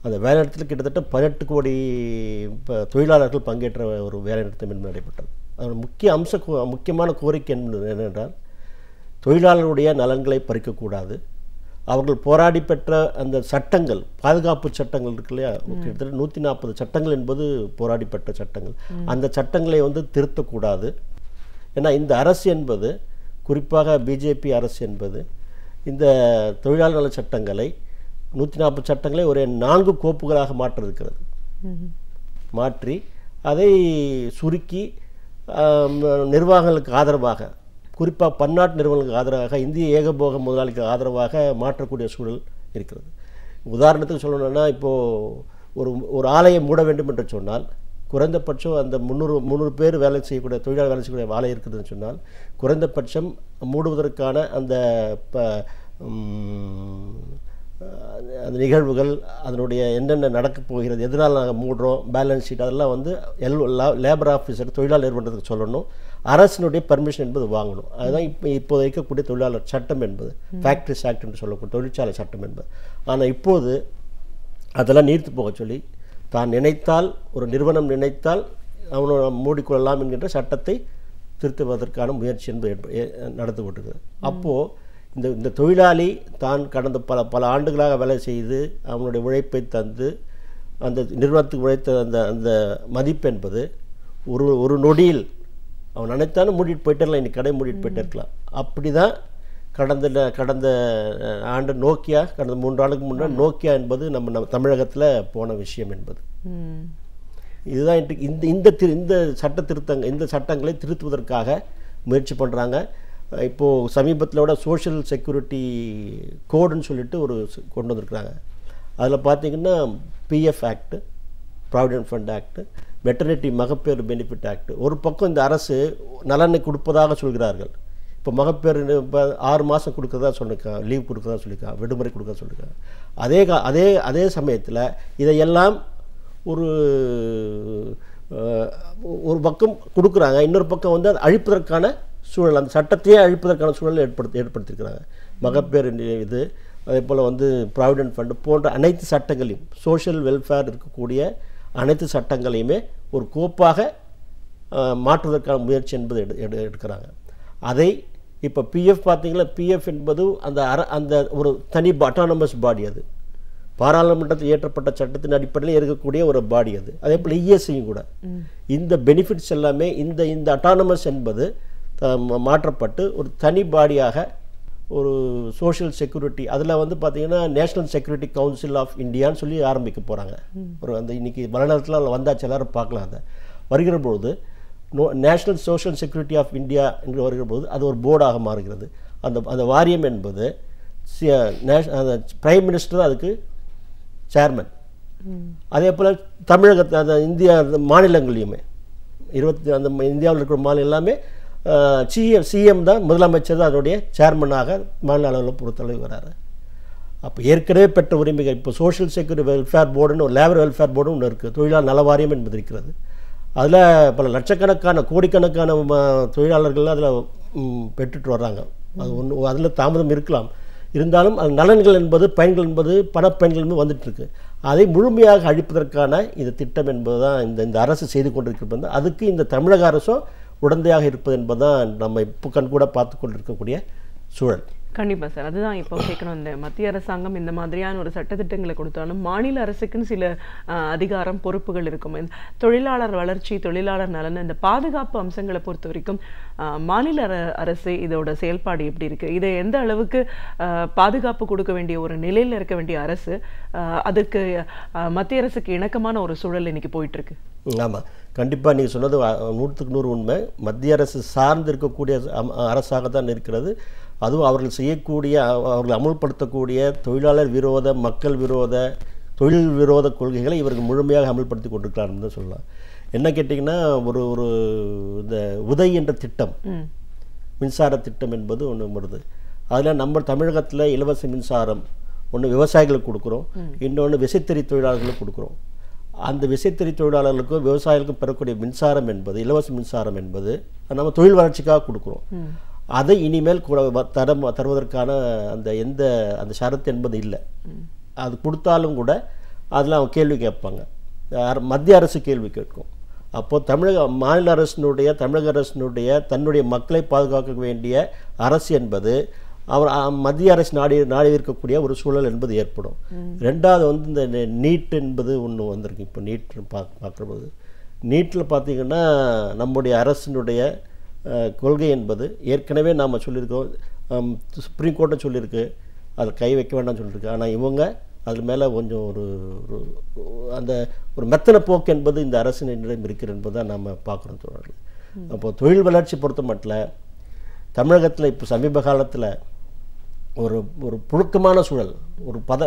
அந்த வேலைநிறுத்தத்தில் கிட்டத்தட்ட பதினெட்டு கோடி இப்போ தொழிலாளர்கள் பங்கேற்ற ஒரு வேலைநிறுத்தம் என்று நடைபெற்றது அதோட முக்கிய அம்ச முக்கியமான கோரிக்கை என்னென்றால் தொழிலாளர்களுடைய நலன்களை பறிக்கக்கூடாது அவர்கள் போராடி பெற்ற அந்த சட்டங்கள் பாதுகாப்பு சட்டங்கள் இருக்கு இல்லையா கிட்டத்தட்ட நூற்றி நாற்பது சட்டங்கள் என்பது போராடி பெற்ற சட்டங்கள் அந்த சட்டங்களை வந்து திருத்தக்கூடாது ஏன்னா இந்த அரசு என்பது குறிப்பாக பிஜேபி அரசு என்பது இந்த தொழிலாளர் நல சட்டங்களை நூற்றி நாற்பது சட்டங்களை ஒரே நான்கு கோப்புகளாக மாற்றிருக்கிறது மாற்றி அதை சுருக்கி நிர்வாகங்களுக்கு ஆதரவாக குறிப்பாக பன்னாட்டு நிறுவனங்களுக்கு ஆதரவாக இந்திய ஏகபோக முதலாளிக்கு ஆதரவாக மாற்றக்கூடிய சூழல் இருக்கிறது உதாரணத்துக்கு சொல்லணும்னா இப்போது ஒரு ஒரு ஆலையை மூட வேண்டும் என்று சொன்னால் குறைந்தபட்சம் அந்த முந்நூறு முந்நூறு பேர் வேலை செய்யக்கூடிய தொழிலாளர் வேலை செய்யக்கூடிய ஆலை இருக்குதுன்னு சொன்னால் குறைந்தபட்சம் மூடுவதற்கான அந்த அந்த நிகழ்வுகள் அதனுடைய என்னென்ன நடக்க போகிறது எதனால் நாங்கள் மூடுறோம் பேலன்ஸ் ஷீட் அதெல்லாம் வந்து எல் லேபர் ஆஃபீஸர் தொழிலாளர் நிறுவனத்துக்கு சொல்லணும் அரசனுடைய பர்மிஷன் என்பது வாங்கணும் அதுதான் இப்போ இப்போது இருக்கக்கூடிய தொழிலாளர் சட்டம் என்பது ஃபேக்ட்ரிஸ் ஆக்ட் என்று சொல்லக்கூடிய தொழிற்சாலை சட்டம் என்பது ஆனால் இப்போது அதெல்லாம் நீர்த்து போக சொல்லி தான் நினைத்தால் ஒரு நிறுவனம் நினைத்தால் அவனோட மூடிக்கொள்ளலாம் என்கின்ற சட்டத்தை திருத்துவதற்கான முயற்சி என்பது நடந்து கொண்டிருக்குது அப்போது இந்த இந்த தொழிலாளி தான் கடந்த பல பல ஆண்டுகளாக வேலை செய்து அவனுடைய உழைப்பை தந்து அந்த நிறுவனத்துக்கு உழைத்த அந்த அந்த மதிப்பு என்பது ஒரு ஒரு நொடியில் அவன் நினைத்தாலும் மூடிட்டு போயிட்டார்ல இன்னைக்கு கடை மூடிட்டு போயிட்டு அப்படி தான் கடந்த கடந்த ஆண்டு நோக்கியா கடந்த மூன்று ஆளுக்கு முன்னாள் நோக்கியா என்பது நம்ம நம்ம தமிழகத்தில் போன விஷயம் என்பது இதுதான் இந்த இந்த திரு இந்த சட்ட திருத்தங்க இந்த சட்டங்களை திருத்துவதற்காக முயற்சி பண்ணுறாங்க இப்போது சமீபத்தில் விட சோஷியல் செக்யூரிட்டி கோடுன்னு சொல்லிட்டு ஒரு கொண்டு வந்திருக்கிறாங்க அதில் பார்த்தீங்கன்னா PF act provident fund act maternity மகப்பேறு பெனிஃபிட் ஆக்ட் ஒரு பக்கம் இந்த அரசு நலனை கொடுப்பதாக சொல்கிறார்கள் இப்போ மகப்பேறு இப்போ ஆறு மாதம் கொடுக்குறதா சொல்லியிருக்கான் லீவ் கொடுக்குறதா சொல்லியிருக்கான் விடுமுறை கொடுக்குறதா சொல்லியிருக்கான் அதே கா அதே அதே சமயத்தில் இதையெல்லாம் ஒரு ஒரு பக்கம் கொடுக்குறாங்க இன்னொரு பக்கம் வந்து அதை அழிப்பதற்கான சூழல் அந்த சட்டத்தையே அழிப்பதற்கான சூழல் ஏற்படுத்தி ஏற்படுத்தியிருக்கிறாங்க மகப்பேறு இது அதே போல் வந்து ப்ராவிடென்ட் ஃபண்டு போன்ற அனைத்து சட்டங்களையும் சோஷியல் வெல்ஃபேர் இருக்கக்கூடிய அனைத்து சட்டங்களையுமே ஒரு கோப்பாக மாற்றுவதற்கான முயற்சி என்பது எடு எடுக்கிறாங்க அதை இப்போ பிஎஃப் பார்த்தீங்களா பிஎஃப் என்பது அந்த அர அந்த ஒரு தனி அட்டானமஸ் பாடி அது பாராளுமன்றத்தில் இயற்றப்பட்ட சட்டத்தின் அடிப்படையில் இருக்கக்கூடிய ஒரு பாடி அது அதே போல் இஎஸ்ஐயும் e கூட இந்த பெனிஃபிட்ஸ் எல்லாமே இந்த இந்த அட்டானமஸ் என்பது மாற்றப்பட்டு ஒரு தனி பாடியாக ஒரு சோஷியல் செக்யூரிட்டி அதில் வந்து பார்த்திங்கன்னா நேஷ்னல் செக்யூரிட்டி கவுன்சில் ஆஃப் இந்தியான்னு சொல்லி ஆரம்பிக்க போகிறாங்க ஒரு அந்த இன்றைக்கி மலைநேரத்தில் வந்தாச்சு எல்லாரும் பார்க்கலாம் அதை வருகிற பொழுது no national social security of India என்று வருகிற போது அது ஒரு போர்டாக மாறுகிறது அந்த அந்த வாரியம் என்பது அந்த பிரைம் மினிஸ்டர் அதுக்கு சேர்மன் அதே போல் தமிழகத்தை அந்த இந்தியா மாநிலங்களையுமே இருபத்தி அந்த இந்தியாவில் இருக்கிற மாநிலம் எல்லாமே சிஎம் சிஎம் தான் முதலமைச்சர் தான் அதனுடைய சேர்மனாக மாநில அளவில் பொறுத்தளவு வராரு அப்போ ஏற்கனவே பெற்ற உரிமைகள் இப்போ சோஷியல் செக்யூரிட்டி வெல்ஃபேர் போர்டுன்னு ஒரு லேபர் வெல்ஃபேர் போர்டு ஒன்று இருக்குது தொழிலாளர் நல வாரியம் என்பது இருக்கிறது அதில் பல லட்சக்கணக்கான கோடிக்கணக்கான தொழிலாளர்கள் அதில் பெற்றுட்டு வர்றாங்க அது ஒன்று அதில் தாமதம் இருக்கலாம் இருந்தாலும் அது நலன்கள் என்பது பயன்கள் என்பது பணப்பயன்கள் என்பது வந்துட்டுருக்கு அதை முழுமையாக அழிப்பதற்கான இந்த திட்டம் என்பது தான் இந்த இந்த அரசு செய்து கொண்டிருக்கிறது அதுக்கு இந்த தமிழக அரசும் உடந்தையாக இருப்பது என்பதுதான் நம்ம இப்போ கண்கூட பார்த்து கொண்டு இருக்கக்கூடிய சூழல் கண்டிப்பாக சார் அதுதான் இப்போ கேட்கணும் இந்த மத்திய அரசாங்கம் இந்த மாதிரியான ஒரு சட்டத்திட்டங்களை கொடுத்தாலும் மாநில அரசுக்குன்னு சில அதிகாரம் பொறுப்புகள் இருக்கும் தொழிலாளர் வளர்ச்சி தொழிலாளர் நலன் இந்த பாதுகாப்பு அம்சங்களை பொறுத்த வரைக்கும் மாநில அரசு இதோட செயல்பாடு எப்படி இருக்குது இதை எந்த அளவுக்கு பாதுகாப்பு கொடுக்க வேண்டிய ஒரு நிலையில் இருக்க வேண்டிய அரசு அதுக்கு மத்திய அரசுக்கு இணக்கமான ஒரு சூழல் இன்னைக்கு போயிட்டுருக்கு ஆமாம் கண்டிப்பாக நீங்கள் சொன்னது நூற்றுக்கு நூறு உண்மை மத்திய அரசு சார்ந்து இருக்கக்கூடிய அரசாக தான் இருக்கிறது அதுவும் அவர்கள் செய்யக்கூடிய அவர்கள் அமுல்படுத்தக்கூடிய தொழிலாளர் விரோத மக்கள் விரோத தொழில் விரோத கொள்கைகளை இவர்கள் முழுமையாக அமல்படுத்தி கொண்டிருக்கிறார்னு தான் சொல்லலாம் என்ன கேட்டிங்கன்னா ஒரு ஒரு இந்த உதய் என்ற திட்டம் மின்சார திட்டம் என்பது ஒன்று வருது அதில் நம்ம தமிழகத்தில் இலவச மின்சாரம் ஒன்று விவசாயிகளுக்கு கொடுக்குறோம் இன்னொன்று விசைத்தறி தொழிலாளர்களுக்கு கொடுக்குறோம் அந்த விசைத்திரி தொழிலாளர்களுக்கும் விவசாயிகளுக்கும் பெறக்கூடிய மின்சாரம் என்பது இலவச மின்சாரம் என்பது நம்ம தொழில் வளர்ச்சிக்காக கொடுக்குறோம் அதை இனிமேல் கூட தரம் தருவதற்கான அந்த எந்த அந்த ஷரத்து என்பது இல்லை அது கொடுத்தாலும் கூட அதில் அவங்க கேள்வி கேட்பாங்க மத்திய அரசு கேள்வி கேட்கும் அப்போது தமிழக மாநில அரசினுடைய தமிழக அரசினுடைய தன்னுடைய மக்களை பாதுகாக்க வேண்டிய அரசு என்பது அவர் மத்திய அரசு நாடி நாடி இருக்கக்கூடிய ஒரு சூழல் என்பது ஏற்படும் ரெண்டாவது வந்து இந்த நீட் என்பது ஒன்று வந்திருக்கு இப்போ நீட் பார்க்க பார்க்குறபோது நீட்டில் பார்த்திங்கன்னா நம்முடைய அரசினுடைய கொள்கை என்பது ஏற்கனவே நாம் சொல்லியிருக்கோம் சுப்ரீம் கோர்ட்டை சொல்லியிருக்கு அதில் கை வைக்க வேண்டாம்னு சொல்லியிருக்கு ஆனால் இவங்க அது மேலே கொஞ்சம் ஒரு ஒரு அந்த ஒரு மெத்தன போக்கு என்பது இந்த அரசினிடம் இருக்கிற என்பதை நாம் பார்க்குறோம் தோழர்கள் அப்போது தொழில் வளர்ச்சி பொறுத்த மட்டும் தமிழகத்தில் இப்போ சமீப காலத்தில் ஒரு ஒரு புழுக்கமான சூழல் ஒரு பத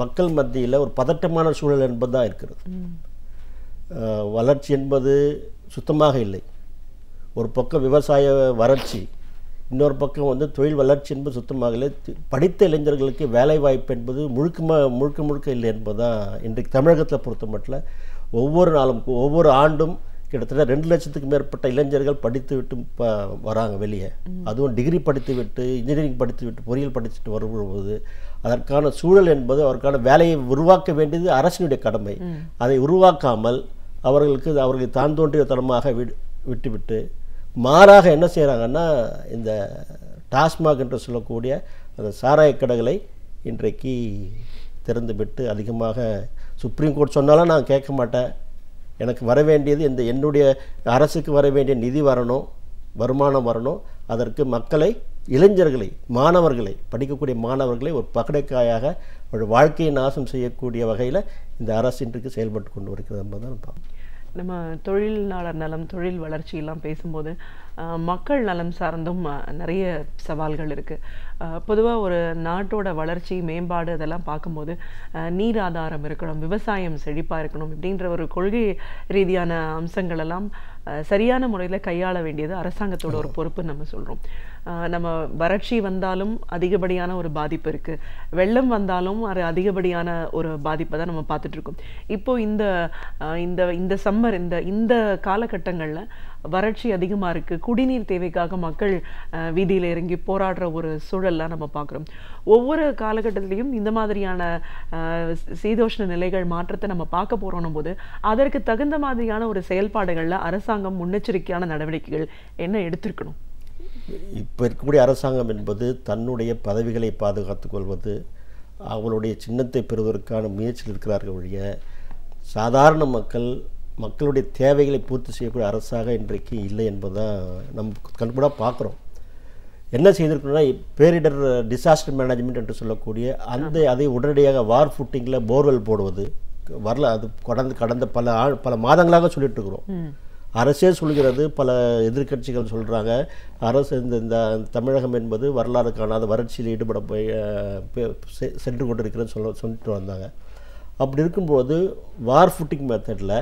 மக்கள் மத்தியில் ஒரு பதட்டமான சூழல் என்பது தான் இருக்கிறது வளர்ச்சி என்பது சுத்தமாக இல்லை ஒரு பக்கம் விவசாய வறட்சி இன்னொரு பக்கம் வந்து தொழில் வளர்ச்சி என்பது சுத்தமாக இல்லை படித்த இளைஞர்களுக்கு வேலை வாய்ப்பு என்பது முழுக்க முழுக்க முழுக்க இல்லை என்பது தான் இன்றைக்கு தமிழகத்தை பொறுத்த மட்டும் ஒவ்வொரு நாளும் ஒவ்வொரு ஆண்டும் கிட்டத்தட்ட ரெண்டு லட்சத்துக்கு மேற்பட்ட இளைஞர்கள் படித்து விட்டு இப்போ வராங்க வெளியே அதுவும் டிகிரி படித்து விட்டு இன்ஜினியரிங் படித்து விட்டு பொறியியல் படிச்சுட்டு வரும்போது அதற்கான சூழல் என்பது அவருக்கான வேலையை உருவாக்க வேண்டியது அரசினுடைய கடமை அதை உருவாக்காமல் அவர்களுக்கு அவர்களை தான் தோன்றிய தரமாக விட்டுவிட்டு மாறாக என்ன செய்கிறாங்கன்னா இந்த டாஸ்மாக் என்று சொல்லக்கூடிய அந்த சாராய கடைகளை இன்றைக்கு திறந்துவிட்டு அதிகமாக சுப்ரீம் கோர்ட் சொன்னாலும் நான் கேட்க மாட்டேன் எனக்கு வர வேண்டியது இந்த என்னுடைய அரசுக்கு வர வேண்டிய நிதி வரணும் வருமானம் வரணும் அதற்கு மக்களை இளைஞர்களை மாணவர்களை படிக்கக்கூடிய மாணவர்களை ஒரு பகடைக்காயாக ஒரு வாழ்க்கையை நாசம் செய்யக்கூடிய வகையில் இந்த அரசு இன்றைக்கு செயல்பட்டு கொண்டு வருகிறது என்பதுதான் பார்ப்போம் நம்ம தொழிலாளர் நலம் தொழில் வளர்ச்சியெல்லாம் பேசும்போது மக்கள் நலம் சார்ந்தும் நிறைய சவால்கள் இருக்குது பொதுவாக ஒரு நாட்டோட வளர்ச்சி மேம்பாடு அதெல்லாம் பார்க்கும்போது நீர் ஆதாரம் இருக்கணும் விவசாயம் செழிப்பாக இருக்கணும் இப்படின்ற ஒரு கொள்கை ரீதியான அம்சங்கள் எல்லாம் சரியான முறையில் கையாள வேண்டியது அரசாங்கத்தோட ஒரு பொறுப்பு நம்ம சொல்கிறோம் நம்ம வறட்சி வந்தாலும் அதிகப்படியான ஒரு பாதிப்பு இருக்குது வெள்ளம் வந்தாலும் அது அதிகப்படியான ஒரு பாதிப்பை தான் நம்ம பார்த்துட்ருக்கோம் இப்போது இந்த இந்த இந்த சம்மர் இந்த இந்த காலகட்டங்களில் வறட்சி அதிகமாக இருக்குது குடிநீர் தேவைக்காக மக்கள் வீதியில் இறங்கி போராடுற ஒரு சூழல்லாம் நம்ம பார்க்குறோம் ஒவ்வொரு காலகட்டத்திலையும் இந்த மாதிரியான சீதோஷ்ண நிலைகள் மாற்றத்தை நம்ம பார்க்க போகிறோம் போது அதற்கு தகுந்த மாதிரியான ஒரு செயல்பாடுகளில் அரசாங்கம் முன்னெச்சரிக்கையான நடவடிக்கைகள் என்ன எடுத்திருக்கணும் இப்போ இருக்கக்கூடிய அரசாங்கம் என்பது தன்னுடைய பதவிகளை பாதுகாத்து கொள்வது அவங்களுடைய சின்னத்தை பெறுவதற்கான முயற்சியில் இருக்கிறார்கள் ஒழிய சாதாரண மக்கள் மக்களுடைய தேவைகளை பூர்த்தி செய்யக்கூடிய அரசாக இன்றைக்கு இல்லை என்பதுதான் நம்ம கண்கூடாக பார்க்குறோம் என்ன செய்திருக்கணும்னா பேரிடர் டிசாஸ்டர் மேனேஜ்மெண்ட் என்று சொல்லக்கூடிய அந்த அதை உடனடியாக வார் ஃபுட்டிங்கில் போர்வெல் போடுவது வரல அது கடந்து கடந்த பல ஆள் பல மாதங்களாக சொல்லிட்டு இருக்கிறோம் அரசே சொல்கிறது பல எதிர்கட்சிகள் சொல்கிறாங்க அரசு இந்த இந்த தமிழகம் என்பது வரலாறு காணாத வறட்சியில் ஈடுபட போய் சென்று கொண்டிருக்கிறேன்னு சொல்ல சொல்லிட்டு வந்தாங்க அப்படி இருக்கும்போது வார் ஃபுட்டிங் மெத்தடில்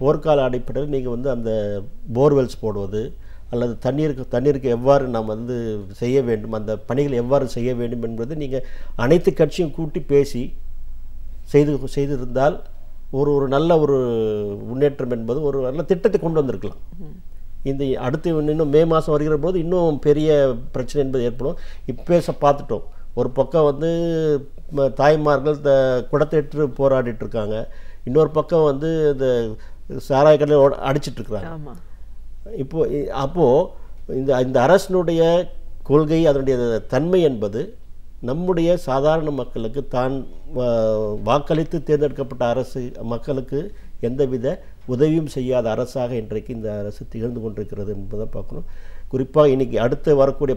போர்க்கால அடிப்படையில் நீங்கள் வந்து அந்த போர்வெல்ஸ் போடுவது அல்லது தண்ணீருக்கு தண்ணீருக்கு எவ்வாறு நாம் வந்து செய்ய வேண்டும் அந்த பணிகளை எவ்வாறு செய்ய வேண்டும் என்பது நீங்கள் அனைத்து கட்சியும் கூட்டி பேசி செய்து செய்திருந்தால் ஒரு ஒரு நல்ல ஒரு முன்னேற்றம் என்பது ஒரு நல்ல திட்டத்தை கொண்டு வந்திருக்கலாம் இந்த அடுத்து இன்னும் மே மாதம் வருகிற போது இன்னும் பெரிய பிரச்சனை என்பது ஏற்படும் இப்போ பார்த்துட்டோம் ஒரு பக்கம் வந்து தாய்மார்கள் த குடத்திட்டு போராடிட்டு இருக்காங்க இன்னொரு பக்கம் வந்து இந்த சாராய கடலில் அடிச்சிட்ருக்குறாங்க இப்போ அப்போது இந்த இந்த அரசனுடைய கொள்கை அதனுடைய தன்மை என்பது நம்முடைய சாதாரண மக்களுக்கு தான் வாக்களித்து தேர்ந்தெடுக்கப்பட்ட அரசு மக்களுக்கு எந்தவித உதவியும் செய்யாத அரசாக இன்றைக்கு இந்த அரசு திகழ்ந்து கொண்டிருக்கிறது என்பதை பார்க்கணும் குறிப்பாக இன்றைக்கி அடுத்து வரக்கூடிய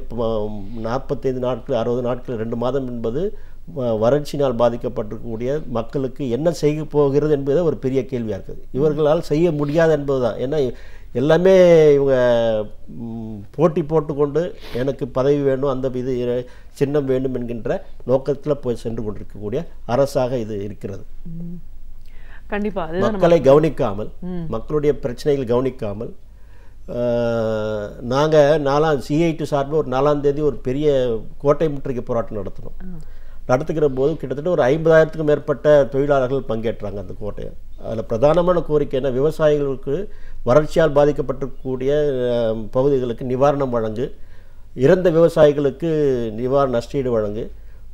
நாற்பத்தைந்து நாட்கள் அறுபது நாட்கள் ரெண்டு மாதம் என்பது வறட்சியினால் பாதிக்கப்பட்டிருக்கக்கூடிய மக்களுக்கு என்ன செய்ய போகிறது என்பது ஒரு பெரிய கேள்வியாக இருக்குது இவர்களால் செய்ய முடியாது என்பது தான் ஏன்னா எல்லாமே இவங்க போட்டி போட்டுக்கொண்டு எனக்கு பதவி வேணும் அந்த இது சின்னம் வேண்டும் என்கின்ற நோக்கத்தில் போய் சென்று கொண்டிருக்கக்கூடிய அரசாக இது இருக்கிறது கண்டிப்பாக மக்களை கவனிக்காமல் மக்களுடைய பிரச்சனைகள் கவனிக்காமல் நாங்கள் நாலாம் சிஐடி சார்பில் ஒரு நாலாம் தேதி ஒரு பெரிய கோட்டை முற்றுகை போராட்டம் நடத்தணும் நடத்துகிற போது கிட்டத்தட்ட ஒரு ஐம்பதாயிரத்துக்கும் மேற்பட்ட தொழிலாளர்கள் பங்கேற்றாங்க அந்த கோட்டையை அதில் பிரதானமான கோரிக்கை என்ன விவசாயிகளுக்கு வறட்சியால் பாதிக்கப்பட்டிருக்கக்கூடிய பகுதிகளுக்கு நிவாரணம் வழங்கு இறந்த விவசாயிகளுக்கு நிவாரண நஷ்டீடு வழங்கு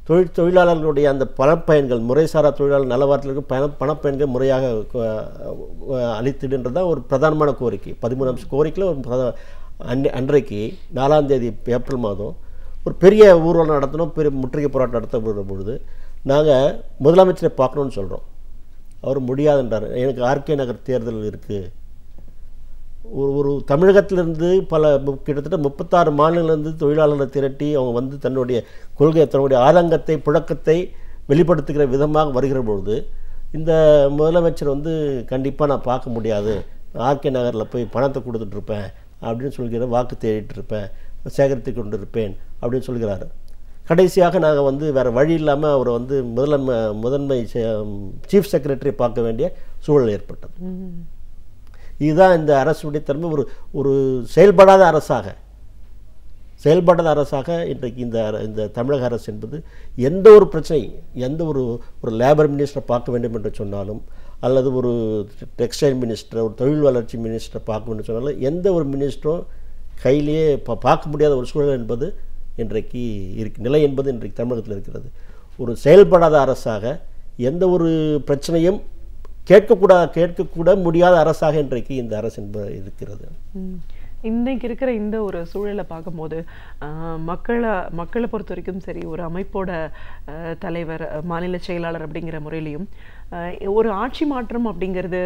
தொழில் தொழிலாளர்களுடைய அந்த பணப்பயன்கள் முறைசாரா தொழிலாளர் நலவாரத்திற்கு பண பணப்பயன்கள் முறையாக அளித்துடுன்றது தான் ஒரு பிரதானமான கோரிக்கை பதிமூணாம் கோரிக்கையில் ஒரு பிரதா அன் அன்றைக்கு நாலாம் தேதி ஏப்ரல் மாதம் ஒரு பெரிய ஊர்வலம் நடத்தணும் பெரிய முற்றுகை போராட்டம் நடத்த பொழுது நாங்கள் முதலமைச்சரை பார்க்கணுன்னு சொல்கிறோம் அவர் முடியாதுன்றார் எனக்கு ஆர்கே நகர் தேர்தல் இருக்குது ஒரு ஒரு தமிழகத்திலேருந்து பல கிட்டத்தட்ட முப்பத்தாறு மாநிலங்களிலிருந்து தொழிலாளர்களை திரட்டி அவங்க வந்து தன்னுடைய கொள்கை தன்னுடைய ஆதங்கத்தை புழக்கத்தை வெளிப்படுத்துகிற விதமாக வருகிற பொழுது இந்த முதலமைச்சர் வந்து கண்டிப்பாக நான் பார்க்க முடியாது ஆர்கே நகரில் போய் பணத்தை கொடுத்துட்ருப்பேன் அப்படின்னு சொல்கிற வாக்கு தேடிட்டுருப்பேன் சேகரித்து கொண்டு இருப்பேன் அப்படின்னு சொல்கிறாரு கடைசியாக நாங்கள் வந்து வேறு வழி இல்லாமல் அவரை வந்து முதலமை முதன்மை சீஃப் செக்ரட்டரி பார்க்க வேண்டிய சூழல் ஏற்பட்டது இதுதான் இந்த அரசுடைய திறமை ஒரு ஒரு செயல்படாத அரசாக செயல்படாத அரசாக இன்றைக்கு இந்த இந்த தமிழக அரசு என்பது எந்த ஒரு பிரச்சனை எந்த ஒரு ஒரு லேபர் மினிஸ்டரை பார்க்க வேண்டும் என்று சொன்னாலும் அல்லது ஒரு டெக்ஸ்டைல் மினிஸ்டர் ஒரு தொழில் வளர்ச்சி மினிஸ்டரை பார்க்க வேண்டும் சொன்னாலும் எந்த ஒரு மினிஸ்டரும் கையிலேயே பா பார்க்க முடியாத ஒரு சூழல் என்பது இன்றைக்கு இருக்கு நிலை என்பது இன்றைக்கு தமிழகத்தில் இருக்கிறது ஒரு செயல்படாத அரசாக எந்த ஒரு பிரச்சனையும் கேட்கக்கூடாது கேட்கக்கூட முடியாத அரசாக இன்றைக்கு இந்த அரசு என்பது இருக்கிறது இன்றைக்கு இருக்கிற இந்த ஒரு சூழலை பார்க்கும்போது மக்களை மக்களை பொறுத்த வரைக்கும் சரி ஒரு அமைப்போட தலைவர் மாநில செயலாளர் அப்படிங்கிற முறையிலையும் ஒரு ஆட்சி மாற்றம் அப்படிங்கிறது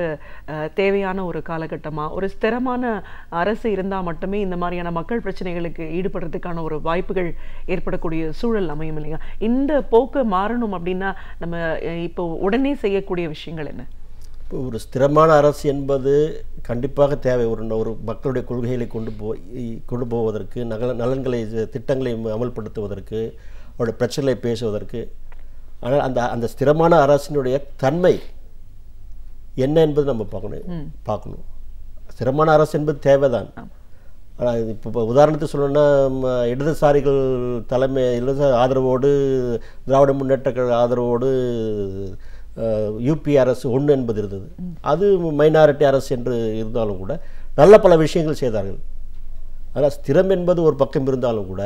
தேவையான ஒரு காலகட்டமாக ஒரு ஸ்திரமான அரசு இருந்தால் மட்டுமே இந்த மாதிரியான மக்கள் பிரச்சனைகளுக்கு ஈடுபடுறதுக்கான ஒரு வாய்ப்புகள் ஏற்படக்கூடிய சூழல் அமையும் இல்லையா இந்த போக்கு மாறணும் அப்படின்னா நம்ம இப்போ உடனே செய்யக்கூடிய விஷயங்கள் என்ன ஒரு ஸ்திரமான அரசு என்பது கண்டிப்பாக தேவை ஒரு ஒரு மக்களுடைய கொள்கைகளை கொண்டு போய் கொண்டு போவதற்கு நகல நலன்களை திட்டங்களை அமல்படுத்துவதற்கு அவருடைய பிரச்சனைகளை பேசுவதற்கு ஆனால் அந்த அந்த ஸ்திரமான அரசினுடைய தன்மை என்ன என்பது நம்ம பார்க்கணும் பார்க்கணும் ஸ்திரமான அரசு என்பது தேவைதான் ஆனால் இப்போ உதாரணத்துக்கு சொல்லணும்னா இடதுசாரிகள் தலைமை இடதுசாரி ஆதரவோடு திராவிட முன்னேற்ற ஆதரவோடு யூபி அரசு ஒன்று என்பது இருந்தது அது மைனாரிட்டி அரசு என்று இருந்தாலும் கூட நல்ல பல விஷயங்கள் செய்தார்கள் அதனால் ஸ்திரம் என்பது ஒரு பக்கம் இருந்தாலும் கூட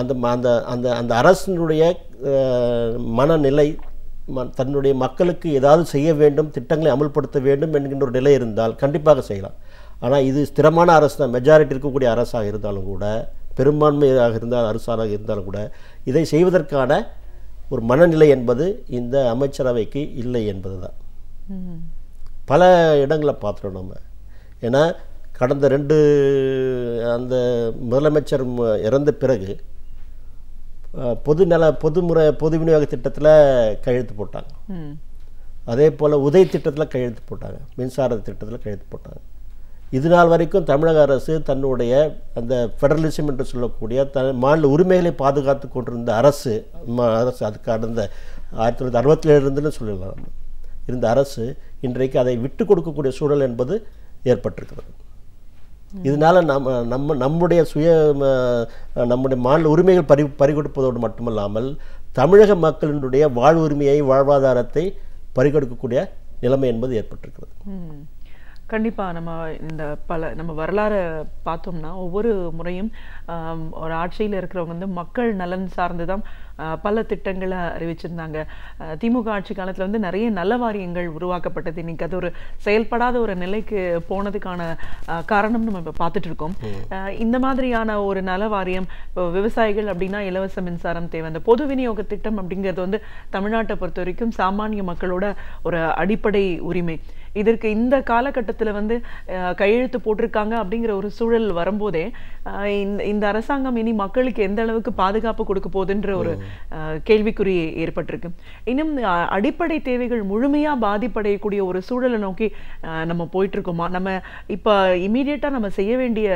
அந்த அந்த அந்த அந்த அரசினுடைய மனநிலை தன்னுடைய மக்களுக்கு ஏதாவது செய்ய வேண்டும் திட்டங்களை அமல்படுத்த வேண்டும் என்கின்ற ஒரு நிலை இருந்தால் கண்டிப்பாக செய்யலாம் ஆனால் இது ஸ்திரமான அரசு தான் மெஜாரிட்டி இருக்கக்கூடிய அரசாக இருந்தாலும் கூட பெரும்பான்மையாக இருந்தால் அரசாக இருந்தாலும் கூட இதை செய்வதற்கான ஒரு மனநிலை என்பது இந்த அமைச்சரவைக்கு இல்லை என்பது தான் பல இடங்களை பார்த்துடும் நம்ம ஏன்னா கடந்த ரெண்டு அந்த முதலமைச்சர் இறந்த பிறகு பொது நல பொதுமுறை பொது விநியோக திட்டத்தில் கையெழுத்து போட்டாங்க அதே போல் உதய திட்டத்தில் கையெழுத்து போட்டாங்க மின்சார திட்டத்தில் கையெழுத்து போட்டாங்க இது நாள் வரைக்கும் தமிழக அரசு தன்னுடைய அந்த ஃபெடரலிசம் என்று சொல்லக்கூடிய த மாநில உரிமைகளை பாதுகாத்து கொண்டிருந்த அரசு அரசு அது கடந்த ஆயிரத்தி தொள்ளாயிரத்தி அறுபத்தி சொல்லலாம் இருந்த அரசு இன்றைக்கு அதை விட்டு கொடுக்கக்கூடிய சூழல் என்பது ஏற்பட்டிருக்கிறது இதனால் நம்ம நம்ம நம்முடைய சுய நம்முடைய மாநில உரிமைகள் பறி பறிகொடுப்பதோடு மட்டுமல்லாமல் தமிழக மக்களினுடைய வாழ்வுரிமையை வாழ்வாதாரத்தை பறிகொடுக்கக்கூடிய நிலைமை என்பது ஏற்பட்டிருக்கிறது கண்டிப்பாக நம்ம இந்த பல நம்ம வரலாறை பார்த்தோம்னா ஒவ்வொரு முறையும் ஒரு ஆட்சியில் இருக்கிறவங்க வந்து மக்கள் நலன் சார்ந்து தான் பல திட்டங்களை அறிவிச்சிருந்தாங்க திமுக ஆட்சி காலத்தில் வந்து நிறைய நல்ல வாரியங்கள் உருவாக்கப்பட்டது இன்னைக்கு அது ஒரு செயல்படாத ஒரு நிலைக்கு போனதுக்கான காரணம் நம்ம இப்போ பார்த்துட்டு இருக்கோம் இந்த மாதிரியான ஒரு நல வாரியம் இப்போ விவசாயிகள் அப்படின்னா இலவச மின்சாரம் தேவை அந்த பொது விநியோக திட்டம் அப்படிங்கிறது வந்து தமிழ்நாட்டை பொறுத்த வரைக்கும் சாமானிய மக்களோட ஒரு அடிப்படை உரிமை இதற்கு இந்த காலகட்டத்தில் வந்து கையெழுத்து போட்டிருக்காங்க அப்படிங்கிற ஒரு சூழல் வரும்போதே இந்த அரசாங்கம் இனி மக்களுக்கு எந்த அளவுக்கு பாதுகாப்பு கொடுக்க போகுதுன்ற ஒரு கேள்விக்குறி ஏற்பட்டிருக்கு இன்னும் அடிப்படை தேவைகள் முழுமையாக பாதிப்படையக்கூடிய ஒரு சூழலை நோக்கி நம்ம போயிட்டுருக்கோமா நம்ம இப்போ இமீடியட்டாக நம்ம செய்ய வேண்டிய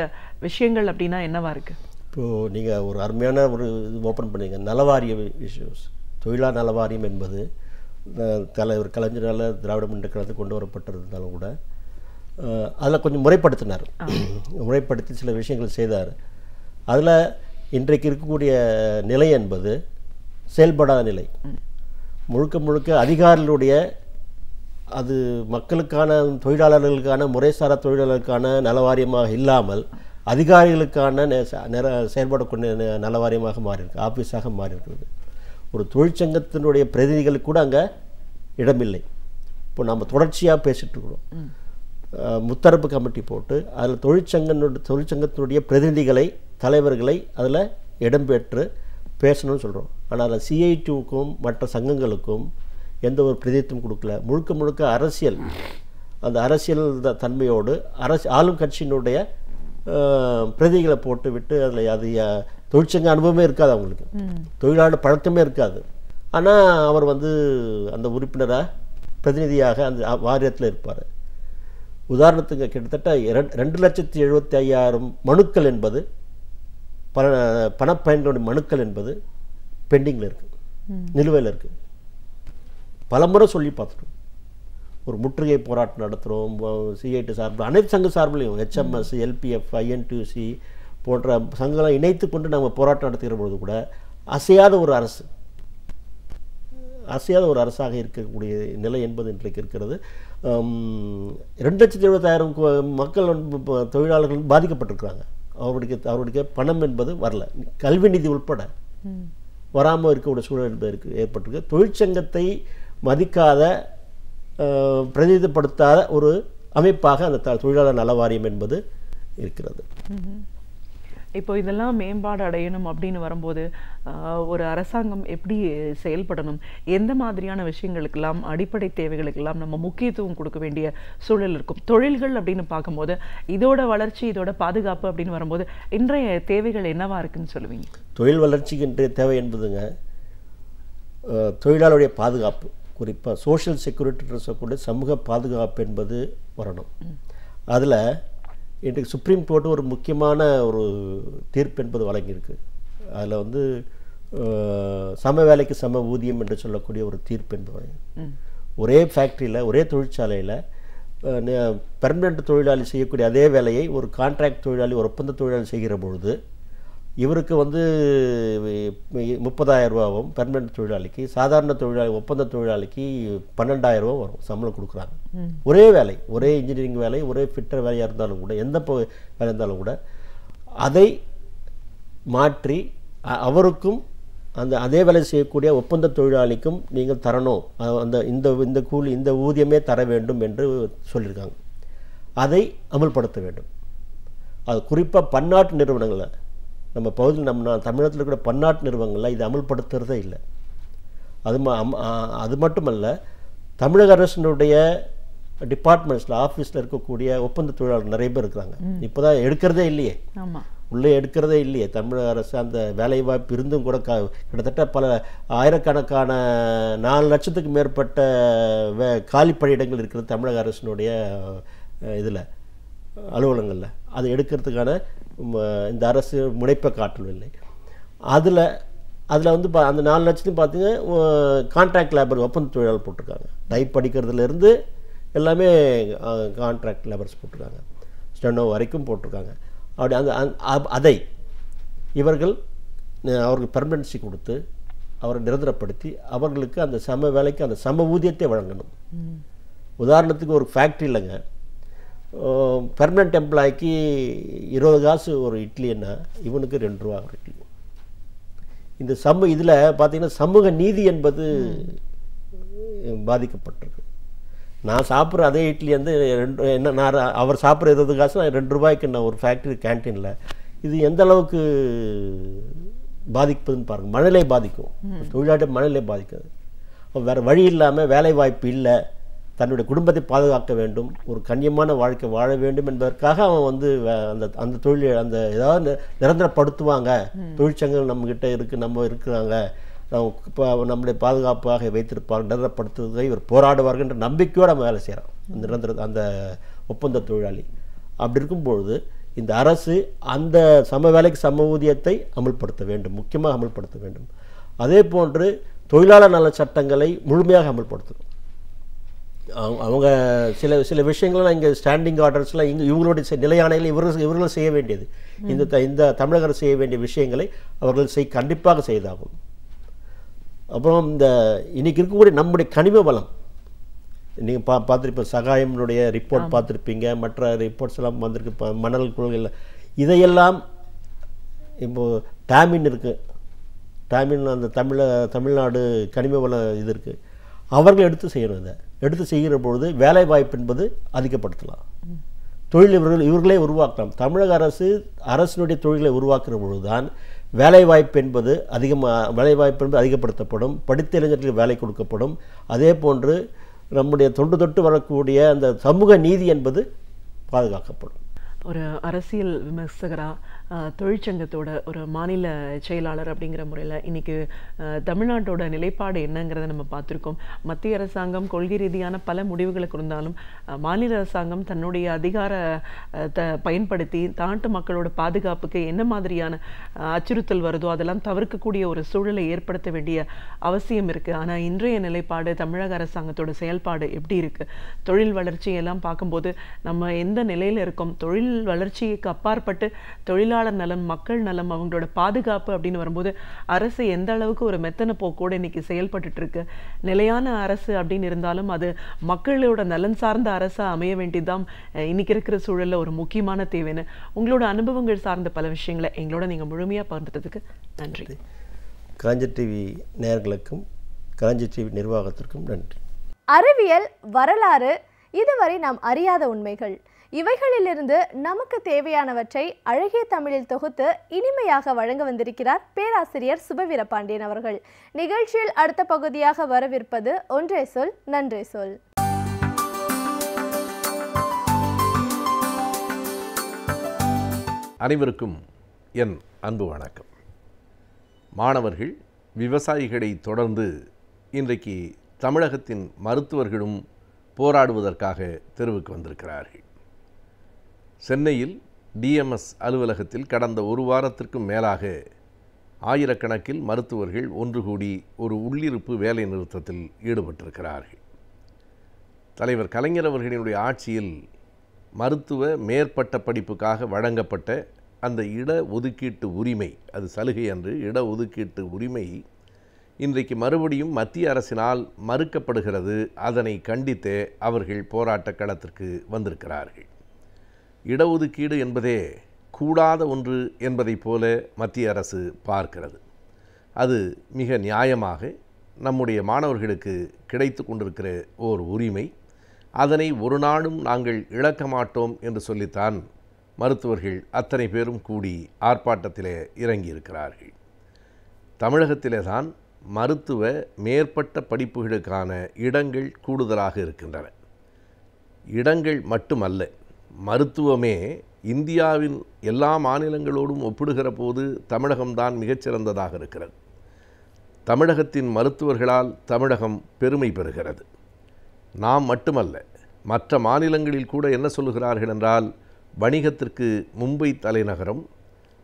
விஷயங்கள் அப்படின்னா என்னவா இருக்குது இப்போது நீங்கள் ஒரு அருமையான ஒரு இது ஓப்பன் பண்ணீங்க நலவாரிய இஷ்யூஸ் தொழிலா நலவாரியம் என்பது ஒரு கலைஞரால் திராவிட முன்னேற்ற கழகத்தை கொண்டு வரப்பட்டிருந்தாலும் கூட அதில் கொஞ்சம் முறைப்படுத்தினார் முறைப்படுத்தி சில விஷயங்கள் செய்தார் அதில் இன்றைக்கு இருக்கக்கூடிய நிலை என்பது செயல்படாத நிலை முழுக்க முழுக்க அதிகாரிகளுடைய அது மக்களுக்கான தொழிலாளர்களுக்கான முறைசாரா தொழிலாளர்களுக்கான நலவாரியமாக இல்லாமல் அதிகாரிகளுக்கான செயல்படக்கூடிய நலவாரியமாக மாறியிருக்கு ஆஃபீஸாக மாறியிருக்கிறது ஒரு தொழிற்சங்கத்தினுடைய பிரதிநிதிகளுக்கு கூட அங்கே இடமில்லை இப்போ நம்ம தொடர்ச்சியாக இருக்கிறோம் முத்தரப்பு கமிட்டி போட்டு அதில் தொழிற்சங்கனுடைய தொழிற்சங்கத்தினுடைய பிரதிநிதிகளை தலைவர்களை அதில் இடம்பெற்று பேசணும்னு சொல்கிறோம் ஆனால் அதில் சிஐடிக்கும் மற்ற சங்கங்களுக்கும் எந்த ஒரு பிரதித்தும் கொடுக்கல முழுக்க முழுக்க அரசியல் அந்த அரசியல் தன்மையோடு அரசு ஆளும் கட்சியினுடைய பிரதிகளை போட்டு விட்டு அதில் அது தொழிற்சங்க அனுபவமே இருக்காது அவங்களுக்கு தொழிலாளர் பழக்கமே இருக்காது ஆனால் அவர் வந்து அந்த உறுப்பினராக பிரதிநிதியாக அந்த வாரியத்தில் இருப்பார் உதாரணத்துக்கு கிட்டத்தட்ட ரெண்டு லட்சத்தி எழுபத்தி ஐயாயிரம் மனுக்கள் என்பது பண பணப்பயன்களுடைய மனுக்கள் என்பது பெண்டிங்கில் இருக்குது நிலுவையில் இருக்குது பல முறை சொல்லி பார்த்துட்டோம் ஒரு முற்றுகை போராட்டம் நடத்துகிறோம் சிஐடி சார்பில் அனைத்து சங்க சார்பிலையும் ஹெச்எம்எஸ் எல்பிஎஃப் ஐஎன்டியூசி போன்ற சங்கங்களை இணைத்து கொண்டு நம்ம போராட்டம் நடத்துகிற பொழுது கூட அசையாத ஒரு அரசு அசையாத ஒரு அரசாக இருக்கக்கூடிய நிலை என்பது இன்றைக்கு இருக்கிறது ரெண்டு லட்சத்தி எழுபத்தாயிரம் மக்கள் தொழிலாளர்கள் பாதிக்கப்பட்டிருக்கிறாங்க அவருடைய அவருடைய பணம் என்பது வரல கல்வி நிதி உள்பட வராமல் இருக்கக்கூடிய சூழல் என்பது இருக்கு ஏற்பட்டிருக்கு தொழிற்சங்கத்தை மதிக்காத பிரதிநிதிப்படுத்தாத ஒரு அமைப்பாக அந்த தொழிலாளர் நல வாரியம் என்பது இருக்கிறது இப்போ இதெல்லாம் மேம்பாடு அடையணும் அப்படின்னு வரும்போது ஒரு அரசாங்கம் எப்படி செயல்படணும் எந்த மாதிரியான விஷயங்களுக்கெல்லாம் அடிப்படை தேவைகளுக்கெல்லாம் நம்ம முக்கியத்துவம் கொடுக்க வேண்டிய சூழல் இருக்கும் தொழில்கள் அப்படின்னு பார்க்கும்போது இதோட வளர்ச்சி இதோட பாதுகாப்பு அப்படின்னு வரும்போது இன்றைய தேவைகள் என்னவா இருக்குன்னு சொல்லுவீங்க தொழில் வளர்ச்சிக்கு இன்றைய தேவை என்பதுங்க தொழிலாளருடைய பாதுகாப்பு குறிப்பாக சோஷியல் செக்யூரிட்டின்ற சொல்லக்கூடிய சமூக பாதுகாப்பு என்பது வரணும் அதில் இன்றைக்கு சுப்ரீம் கோர்ட்டு ஒரு முக்கியமான ஒரு தீர்ப்பு என்பது வழங்கியிருக்கு அதில் வந்து சம வேலைக்கு சம ஊதியம் என்று சொல்லக்கூடிய ஒரு தீர்ப்பு என்பது ஒரே ஃபேக்ட்ரியில் ஒரே தொழிற்சாலையில் பெர்மனெண்ட் தொழிலாளி செய்யக்கூடிய அதே வேலையை ஒரு கான்ட்ராக்ட் தொழிலாளி ஒரு ஒப்பந்த தொழிலாளி செய்கிற பொழுது இவருக்கு வந்து முப்பதாயிரம் ரூபாவும் பெர்மனன்ட் தொழிலாளிக்கு சாதாரண தொழிலாளி ஒப்பந்த தொழிலாளிக்கு பன்னெண்டாயிரம் ரூபா வரும் சம்பளம் கொடுக்குறாங்க ஒரே வேலை ஒரே இன்ஜினியரிங் வேலை ஒரே ஃபிட்டர் வேலையாக இருந்தாலும் கூட எந்த வேலை இருந்தாலும் கூட அதை மாற்றி அவருக்கும் அந்த அதே வேலை செய்யக்கூடிய ஒப்பந்த தொழிலாளிக்கும் நீங்கள் தரணும் அந்த இந்த இந்த கூலி இந்த ஊதியமே தர வேண்டும் என்று சொல்லியிருக்காங்க அதை அமல்படுத்த வேண்டும் அது குறிப்பாக பன்னாட்டு நிறுவனங்களில் நம்ம பகுதியில் நம்ம தமிழகத்தில் கூட இருக்கிற பன்னாட்டு நிறுவனங்கள்லாம் இதை அமல்படுத்துகிறதே இல்லை அது அது மட்டுமல்ல தமிழக அரசினுடைய டிபார்ட்மெண்ட்ஸில் ஆஃபீஸில் இருக்கக்கூடிய ஒப்பந்த தொழிலாளர் நிறைய பேர் இருக்கிறாங்க இப்போ தான் எடுக்கிறதே இல்லையே உள்ளே எடுக்கிறதே இல்லையே தமிழக அரசு அந்த வேலைவாய்ப்பு இருந்தும் கூட க கிட்டத்தட்ட பல ஆயிரக்கணக்கான நாலு லட்சத்துக்கு மேற்பட்ட வே காலி பணியிடங்கள் இருக்கிறது தமிழக அரசினுடைய இதில் அலுவலகங்களில் அது எடுக்கிறதுக்கான இந்த அரசு முனைப்பை காட்டவில்லை அதில் அதில் வந்து பா அந்த நாலு லட்சத்தையும் பார்த்தீங்கன்னா கான்ட்ராக்ட் லேபர் ஒப்பந்த தொழிலாளர் போட்டிருக்காங்க டைப் படிக்கிறதுலேருந்து எல்லாமே கான்ட்ராக்ட் லேபர்ஸ் போட்டிருக்காங்க ஸ்டெனோ வரைக்கும் போட்டிருக்காங்க அப்படி அந்த அதை இவர்கள் அவர்கள் பெர்மனன்சி கொடுத்து அவரை நிரந்தரப்படுத்தி அவர்களுக்கு அந்த சம வேலைக்கு அந்த சம ஊதியத்தை வழங்கணும் உதாரணத்துக்கு ஒரு ஃபேக்ட்ரி இல்லைங்க பெர்மனெண்ட் எம்ப்ளாய்க்கு இருபது காசு ஒரு இட்லின்னா இவனுக்கு ரெண்டு ரூபா ஒரு இட்லி இந்த சமூக இதில் பார்த்தீங்கன்னா சமூக நீதி என்பது பாதிக்கப்பட்டிருக்கு நான் சாப்பிட்ற அதே இட்லி வந்து ரெண்டு என்ன நான் அவர் சாப்பிட்ற இருபது காசு நான் ரெண்டு ரூபாய்க்கு நான் ஒரு ஃபேக்ட்ரி கேன்டீனில் இது எந்த அளவுக்கு பாதிப்பதுன்னு பாருங்கள் மழலை பாதிக்கும் தொழிலாட்டம் மழலை பாதிக்காது வேறு வழி இல்லாமல் வேலை வாய்ப்பு இல்லை தன்னுடைய குடும்பத்தை பாதுகாக்க வேண்டும் ஒரு கண்ணியமான வாழ்க்கை வாழ வேண்டும் என்பதற்காக அவன் வந்து அந்த அந்த தொழில் அந்த ஏதாவது நிரந்தரப்படுத்துவாங்க தொழிற்சங்கங்கள் நம்மகிட்ட இருக்குது நம்ம இருக்கிறாங்க நம்முடைய பாதுகாப்பாக வைத்திருப்பார் நிரந்தரப்படுத்துவதை இவர் என்ற நம்பிக்கையோடு நம்ம வேலை செய்கிறான் அந்த நிரந்தர அந்த ஒப்பந்த தொழிலாளி அப்படி இருக்கும்பொழுது இந்த அரசு அந்த சம வேலைக்கு சம ஊதியத்தை அமல்படுத்த வேண்டும் முக்கியமாக அமல்படுத்த வேண்டும் அதே போன்று தொழிலாளர் நல சட்டங்களை முழுமையாக அமல்படுத்தணும் அவங்க சில சில விஷயங்கள்லாம் இங்கே ஸ்டாண்டிங் ஆர்டர்ஸ்லாம் இங்கே இவங்களுடைய நிலையான இவர்கள் இவர்களும் செய்ய வேண்டியது இந்த இந்த தமிழக அரசு செய்ய வேண்டிய விஷயங்களை அவர்கள் செய் கண்டிப்பாக செய்தாகும் அப்புறம் இந்த இன்றைக்கி இருக்கக்கூடிய நம்முடைய கனிம வளம் நீங்கள் பா பார்த்துருப்பீங்க சகாயம்னுடைய ரிப்போர்ட் பார்த்துருப்பீங்க மற்ற ரிப்போர்ட்ஸ் எல்லாம் வந்திருக்கு இப்போ மணல் கொள்கையில் இதையெல்லாம் இப்போது டேமின் இருக்குது டேமின் அந்த தமிழ தமிழ்நாடு கனிம வளம் இது இருக்குது அவர்கள் எடுத்து செய்யணும் இதை எடுத்து செய்கிற பொழுது வேலை வாய்ப்பு என்பது அதிகப்படுத்தலாம் தொழில் இவர்கள் இவர்களே உருவாக்கலாம் தமிழக அரசு அரசினுடைய தொழில்களை உருவாக்குற பொழுதுதான் வாய்ப்பு என்பது அதிகமாக வாய்ப்பு என்பது அதிகப்படுத்தப்படும் படித்த இளைஞர்களுக்கு வேலை கொடுக்கப்படும் அதே போன்று நம்முடைய தொண்டு தொட்டு வரக்கூடிய அந்த சமூக நீதி என்பது பாதுகாக்கப்படும் ஒரு அரசியல் விமர்சகராக தொழிற்சங்கத்தோட ஒரு மாநில செயலாளர் அப்படிங்கிற முறையில் இன்றைக்கி தமிழ்நாட்டோட நிலைப்பாடு என்னங்கிறத நம்ம பார்த்துருக்கோம் மத்திய அரசாங்கம் கொள்கை ரீதியான பல முடிவுகளுக்கு இருந்தாலும் மாநில அரசாங்கம் தன்னுடைய அதிகார த பயன்படுத்தி தாட்டு மக்களோட பாதுகாப்புக்கு என்ன மாதிரியான அச்சுறுத்தல் வருதோ அதெல்லாம் தவிர்க்கக்கூடிய ஒரு சூழலை ஏற்படுத்த வேண்டிய அவசியம் இருக்குது ஆனால் இன்றைய நிலைப்பாடு தமிழக அரசாங்கத்தோட செயல்பாடு எப்படி இருக்குது தொழில் வளர்ச்சியெல்லாம் பார்க்கும்போது நம்ம எந்த நிலையில் இருக்கோம் தொழில் வளர்ச்சிக்கு அப்பாற்பட்டு தொழிலாளர் தொழிலாளர் நலம் மக்கள் நலம் அவங்களோட பாதுகாப்பு அப்படின்னு வரும்போது அரசு எந்த அளவுக்கு ஒரு மெத்தன போக்கோடு இன்னைக்கு செயல்பட்டு இருக்கு நிலையான அரசு அப்படின்னு இருந்தாலும் அது மக்களோட நலன் சார்ந்த அரசாக அமைய வேண்டியதுதான் இன்னைக்கு இருக்கிற சூழலில் ஒரு முக்கியமான தேவைன்னு உங்களோட அனுபவங்கள் சார்ந்த பல விஷயங்களை எங்களோட நீங்கள் முழுமையாக பகிர்ந்துட்டதுக்கு நன்றி காஞ்ச டிவி நேர்களுக்கும் காஞ்சி டிவி நிர்வாகத்திற்கும் நன்றி அறிவியல் வரலாறு இதுவரை நாம் அறியாத உண்மைகள் இவைகளிலிருந்து நமக்கு தேவையானவற்றை அழகிய தமிழில் தொகுத்து இனிமையாக வழங்க வந்திருக்கிறார் பேராசிரியர் சுபவீர பாண்டியன் அவர்கள் நிகழ்ச்சியில் அடுத்த பகுதியாக வரவிருப்பது ஒன்றே சொல் நன்றே சொல் அனைவருக்கும் என் அன்பு வணக்கம் மாணவர்கள் விவசாயிகளை தொடர்ந்து இன்றைக்கு தமிழகத்தின் மருத்துவர்களும் போராடுவதற்காக தெருவுக்கு வந்திருக்கிறார்கள் சென்னையில் டிஎம்எஸ் அலுவலகத்தில் கடந்த ஒரு வாரத்திற்கும் மேலாக ஆயிரக்கணக்கில் மருத்துவர்கள் ஒன்று கூடி ஒரு உள்ளிருப்பு வேலை நிறுத்தத்தில் ஈடுபட்டிருக்கிறார்கள் தலைவர் கலைஞர் அவர்களினுடைய ஆட்சியில் மருத்துவ மேற்பட்ட படிப்புக்காக வழங்கப்பட்ட அந்த இட ஒதுக்கீட்டு உரிமை அது சலுகை அன்று இட ஒதுக்கீட்டு உரிமை இன்றைக்கு மறுபடியும் மத்திய அரசினால் மறுக்கப்படுகிறது அதனை கண்டித்தே அவர்கள் போராட்ட களத்திற்கு வந்திருக்கிறார்கள் இடஒதுக்கீடு என்பதே கூடாத ஒன்று என்பதைப் போல மத்திய அரசு பார்க்கிறது அது மிக நியாயமாக நம்முடைய மாணவர்களுக்கு கிடைத்து கொண்டிருக்கிற ஓர் உரிமை அதனை ஒரு நாளும் நாங்கள் இழக்க மாட்டோம் என்று சொல்லித்தான் மருத்துவர்கள் அத்தனை பேரும் கூடி ஆர்ப்பாட்டத்தில் இறங்கியிருக்கிறார்கள் தமிழகத்திலே தான் மருத்துவ மேற்பட்ட படிப்புகளுக்கான இடங்கள் கூடுதலாக இருக்கின்றன இடங்கள் மட்டுமல்ல மருத்துவமே இந்தியாவின் எல்லா மாநிலங்களோடும் ஒப்பிடுகிற போது தமிழகம்தான் மிகச்சிறந்ததாக இருக்கிறது தமிழகத்தின் மருத்துவர்களால் தமிழகம் பெருமை பெறுகிறது நாம் மட்டுமல்ல மற்ற மாநிலங்களில் கூட என்ன சொல்லுகிறார்கள் என்றால் வணிகத்திற்கு மும்பை தலைநகரம்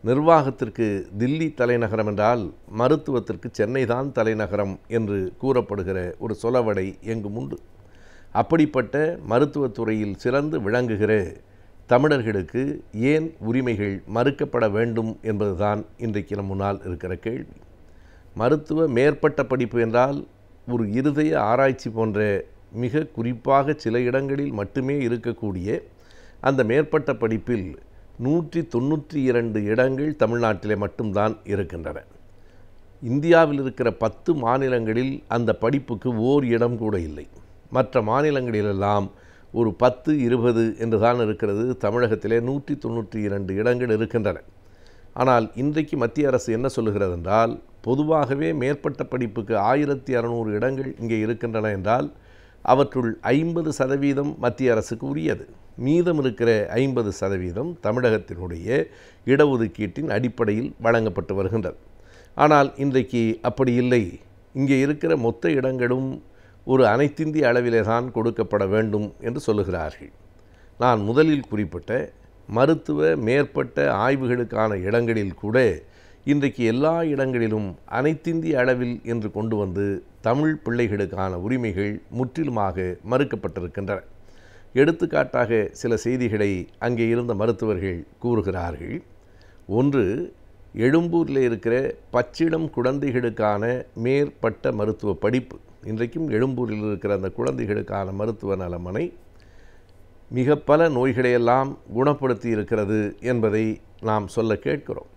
நிர்வாகத்திற்கு தில்லி தலைநகரம் என்றால் மருத்துவத்திற்கு சென்னை தான் தலைநகரம் என்று கூறப்படுகிற ஒரு சொலவடை எங்கும் உண்டு அப்படிப்பட்ட மருத்துவத்துறையில் சிறந்து விளங்குகிற தமிழர்களுக்கு ஏன் உரிமைகள் மறுக்கப்பட வேண்டும் என்பதுதான் இன்றைக்கு நம் முன்னால் இருக்கிற கேள்வி மருத்துவ மேற்பட்ட படிப்பு என்றால் ஒரு இருதய ஆராய்ச்சி போன்ற மிக குறிப்பாக சில இடங்களில் மட்டுமே இருக்கக்கூடிய அந்த மேற்பட்ட படிப்பில் நூற்றி தொண்ணூற்றி இரண்டு இடங்கள் தமிழ்நாட்டிலே மட்டும்தான் இருக்கின்றன இந்தியாவில் இருக்கிற பத்து மாநிலங்களில் அந்த படிப்புக்கு ஓர் இடம் கூட இல்லை மற்ற மாநிலங்களிலெல்லாம் ஒரு பத்து இருபது என்று தான் இருக்கிறது தமிழகத்திலே நூற்றி தொண்ணூற்றி இரண்டு இடங்கள் இருக்கின்றன ஆனால் இன்றைக்கு மத்திய அரசு என்ன சொல்லுகிறது என்றால் பொதுவாகவே மேற்பட்ட படிப்புக்கு ஆயிரத்தி அறநூறு இடங்கள் இங்கே இருக்கின்றன என்றால் அவற்றுள் ஐம்பது சதவீதம் மத்திய அரசுக்கு உரியது மீதம் இருக்கிற ஐம்பது சதவீதம் தமிழகத்தினுடைய இடஒதுக்கீட்டின் அடிப்படையில் வழங்கப்பட்டு வருகின்றது ஆனால் இன்றைக்கு அப்படி இல்லை இங்கே இருக்கிற மொத்த இடங்களும் ஒரு அனைத்திந்திய அளவிலே தான் கொடுக்கப்பட வேண்டும் என்று சொல்லுகிறார்கள் நான் முதலில் குறிப்பிட்ட மருத்துவ மேற்பட்ட ஆய்வுகளுக்கான இடங்களில் கூட இன்றைக்கு எல்லா இடங்களிலும் அனைத்திந்திய அளவில் என்று கொண்டு வந்து தமிழ் பிள்ளைகளுக்கான உரிமைகள் முற்றிலுமாக மறுக்கப்பட்டிருக்கின்றன எடுத்துக்காட்டாக சில செய்திகளை அங்கே இருந்த மருத்துவர்கள் கூறுகிறார்கள் ஒன்று எழும்பூரில் இருக்கிற பச்சிடம் குழந்தைகளுக்கான மேற்பட்ட மருத்துவ படிப்பு இன்றைக்கும் எழும்பூரில் இருக்கிற அந்த குழந்தைகளுக்கான மருத்துவ நலமனை மிக பல நோய்களையெல்லாம் குணப்படுத்தி இருக்கிறது என்பதை நாம் சொல்ல கேட்கிறோம்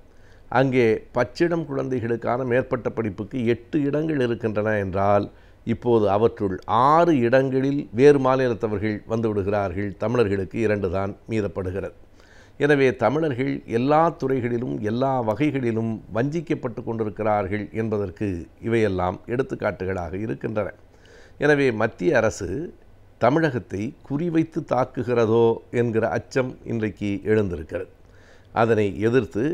அங்கே பச்சிடம் குழந்தைகளுக்கான மேற்பட்ட படிப்புக்கு எட்டு இடங்கள் இருக்கின்றன என்றால் இப்போது அவற்றுள் ஆறு இடங்களில் வேறு மாநிலத்தவர்கள் வந்து விடுகிறார்கள் தமிழர்களுக்கு இரண்டு தான் மீதப்படுகிறது எனவே தமிழர்கள் எல்லா துறைகளிலும் எல்லா வகைகளிலும் வஞ்சிக்கப்பட்டு கொண்டிருக்கிறார்கள் என்பதற்கு இவையெல்லாம் எடுத்துக்காட்டுகளாக இருக்கின்றன எனவே மத்திய அரசு தமிழகத்தை குறிவைத்து தாக்குகிறதோ என்கிற அச்சம் இன்றைக்கு எழுந்திருக்கிறது அதனை எதிர்த்து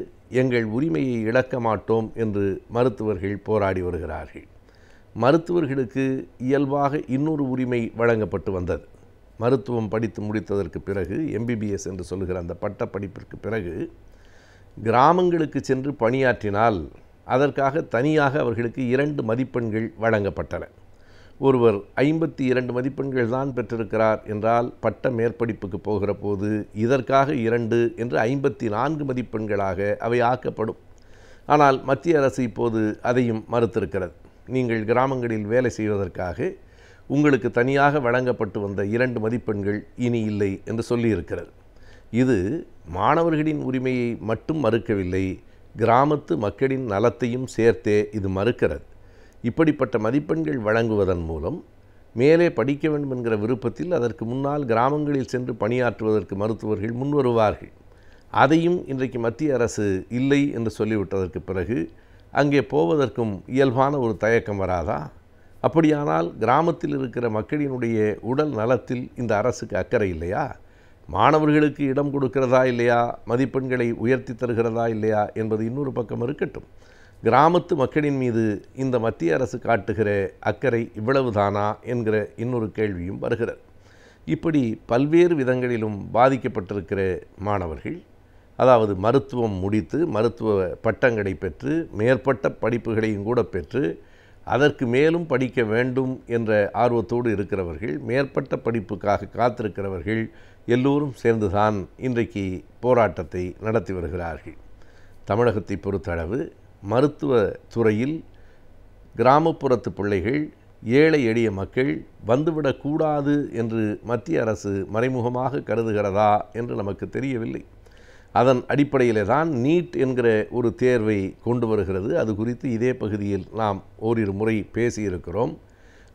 எங்கள் உரிமையை இழக்க மாட்டோம் என்று மருத்துவர்கள் போராடி வருகிறார்கள் மருத்துவர்களுக்கு இயல்பாக இன்னொரு உரிமை வழங்கப்பட்டு வந்தது மருத்துவம் படித்து முடித்ததற்கு பிறகு எம்பிபிஎஸ் என்று சொல்லுகிற அந்த பட்ட படிப்பிற்கு பிறகு கிராமங்களுக்கு சென்று பணியாற்றினால் அதற்காக தனியாக அவர்களுக்கு இரண்டு மதிப்பெண்கள் வழங்கப்பட்டன ஒருவர் ஐம்பத்தி இரண்டு மதிப்பெண்கள் தான் பெற்றிருக்கிறார் என்றால் பட்ட மேற்படிப்புக்கு போகிற போது இதற்காக இரண்டு என்று ஐம்பத்தி நான்கு மதிப்பெண்களாக அவை ஆக்கப்படும் ஆனால் மத்திய அரசு இப்போது அதையும் மறுத்திருக்கிறது நீங்கள் கிராமங்களில் வேலை செய்வதற்காக உங்களுக்கு தனியாக வழங்கப்பட்டு வந்த இரண்டு மதிப்பெண்கள் இனி இல்லை என்று சொல்லியிருக்கிறது இது மாணவர்களின் உரிமையை மட்டும் மறுக்கவில்லை கிராமத்து மக்களின் நலத்தையும் சேர்த்தே இது மறுக்கிறது இப்படிப்பட்ட மதிப்பெண்கள் வழங்குவதன் மூலம் மேலே படிக்க வேண்டும் என்கிற விருப்பத்தில் அதற்கு முன்னால் கிராமங்களில் சென்று பணியாற்றுவதற்கு மருத்துவர்கள் முன்வருவார்கள் அதையும் இன்றைக்கு மத்திய அரசு இல்லை என்று சொல்லிவிட்டதற்கு பிறகு அங்கே போவதற்கும் இயல்பான ஒரு தயக்கம் வராதா அப்படியானால் கிராமத்தில் இருக்கிற மக்களினுடைய உடல் நலத்தில் இந்த அரசுக்கு அக்கறை இல்லையா மாணவர்களுக்கு இடம் கொடுக்கிறதா இல்லையா மதிப்பெண்களை உயர்த்தி தருகிறதா இல்லையா என்பது இன்னொரு பக்கம் இருக்கட்டும் கிராமத்து மக்களின் மீது இந்த மத்திய அரசு காட்டுகிற அக்கறை இவ்வளவுதானா என்கிற இன்னொரு கேள்வியும் வருகிறது இப்படி பல்வேறு விதங்களிலும் பாதிக்கப்பட்டிருக்கிற மாணவர்கள் அதாவது மருத்துவம் முடித்து மருத்துவ பட்டங்களை பெற்று மேற்பட்ட படிப்புகளையும் கூட பெற்று அதற்கு மேலும் படிக்க வேண்டும் என்ற ஆர்வத்தோடு இருக்கிறவர்கள் மேற்பட்ட படிப்புக்காக காத்திருக்கிறவர்கள் எல்லோரும் சேர்ந்துதான் இன்றைக்கு போராட்டத்தை நடத்தி வருகிறார்கள் தமிழகத்தை பொறுத்தளவு மருத்துவ துறையில் கிராமப்புறத்து பிள்ளைகள் ஏழை எளிய மக்கள் வந்துவிடக்கூடாது என்று மத்திய அரசு மறைமுகமாக கருதுகிறதா என்று நமக்கு தெரியவில்லை அதன் அடிப்படையிலே தான் நீட் என்கிற ஒரு தேர்வை கொண்டு வருகிறது அது குறித்து இதே பகுதியில் நாம் ஓரிரு முறை பேசியிருக்கிறோம்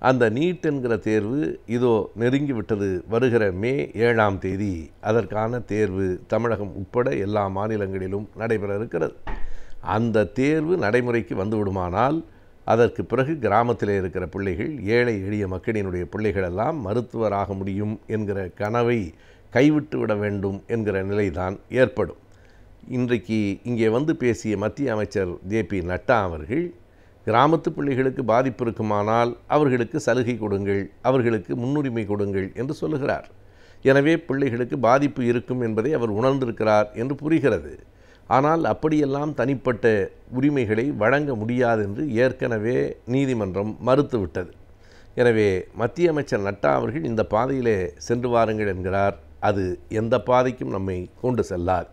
அந்த நீட் என்கிற தேர்வு இதோ நெருங்கிவிட்டது வருகிற மே ஏழாம் தேதி அதற்கான தேர்வு தமிழகம் உட்பட எல்லா மாநிலங்களிலும் நடைபெற இருக்கிறது அந்த தேர்வு நடைமுறைக்கு வந்துவிடுமானால் அதற்கு பிறகு கிராமத்தில் இருக்கிற பிள்ளைகள் ஏழை எளிய மக்களினுடைய பிள்ளைகளெல்லாம் மருத்துவராக முடியும் என்கிற கனவை கைவிட்டு விட வேண்டும் என்கிற நிலைதான் ஏற்படும் இன்றைக்கு இங்கே வந்து பேசிய மத்திய அமைச்சர் ஜே பி நட்டா அவர்கள் கிராமத்து பிள்ளைகளுக்கு பாதிப்பு இருக்குமானால் அவர்களுக்கு சலுகை கொடுங்கள் அவர்களுக்கு முன்னுரிமை கொடுங்கள் என்று சொல்லுகிறார் எனவே பிள்ளைகளுக்கு பாதிப்பு இருக்கும் என்பதை அவர் உணர்ந்திருக்கிறார் என்று புரிகிறது ஆனால் அப்படியெல்லாம் தனிப்பட்ட உரிமைகளை வழங்க முடியாது என்று ஏற்கனவே நீதிமன்றம் மறுத்துவிட்டது எனவே மத்திய அமைச்சர் நட்டா அவர்கள் இந்த பாதையிலே சென்று வாருங்கள் என்கிறார் அது எந்த பாதைக்கும் நம்மை கொண்டு செல்லாது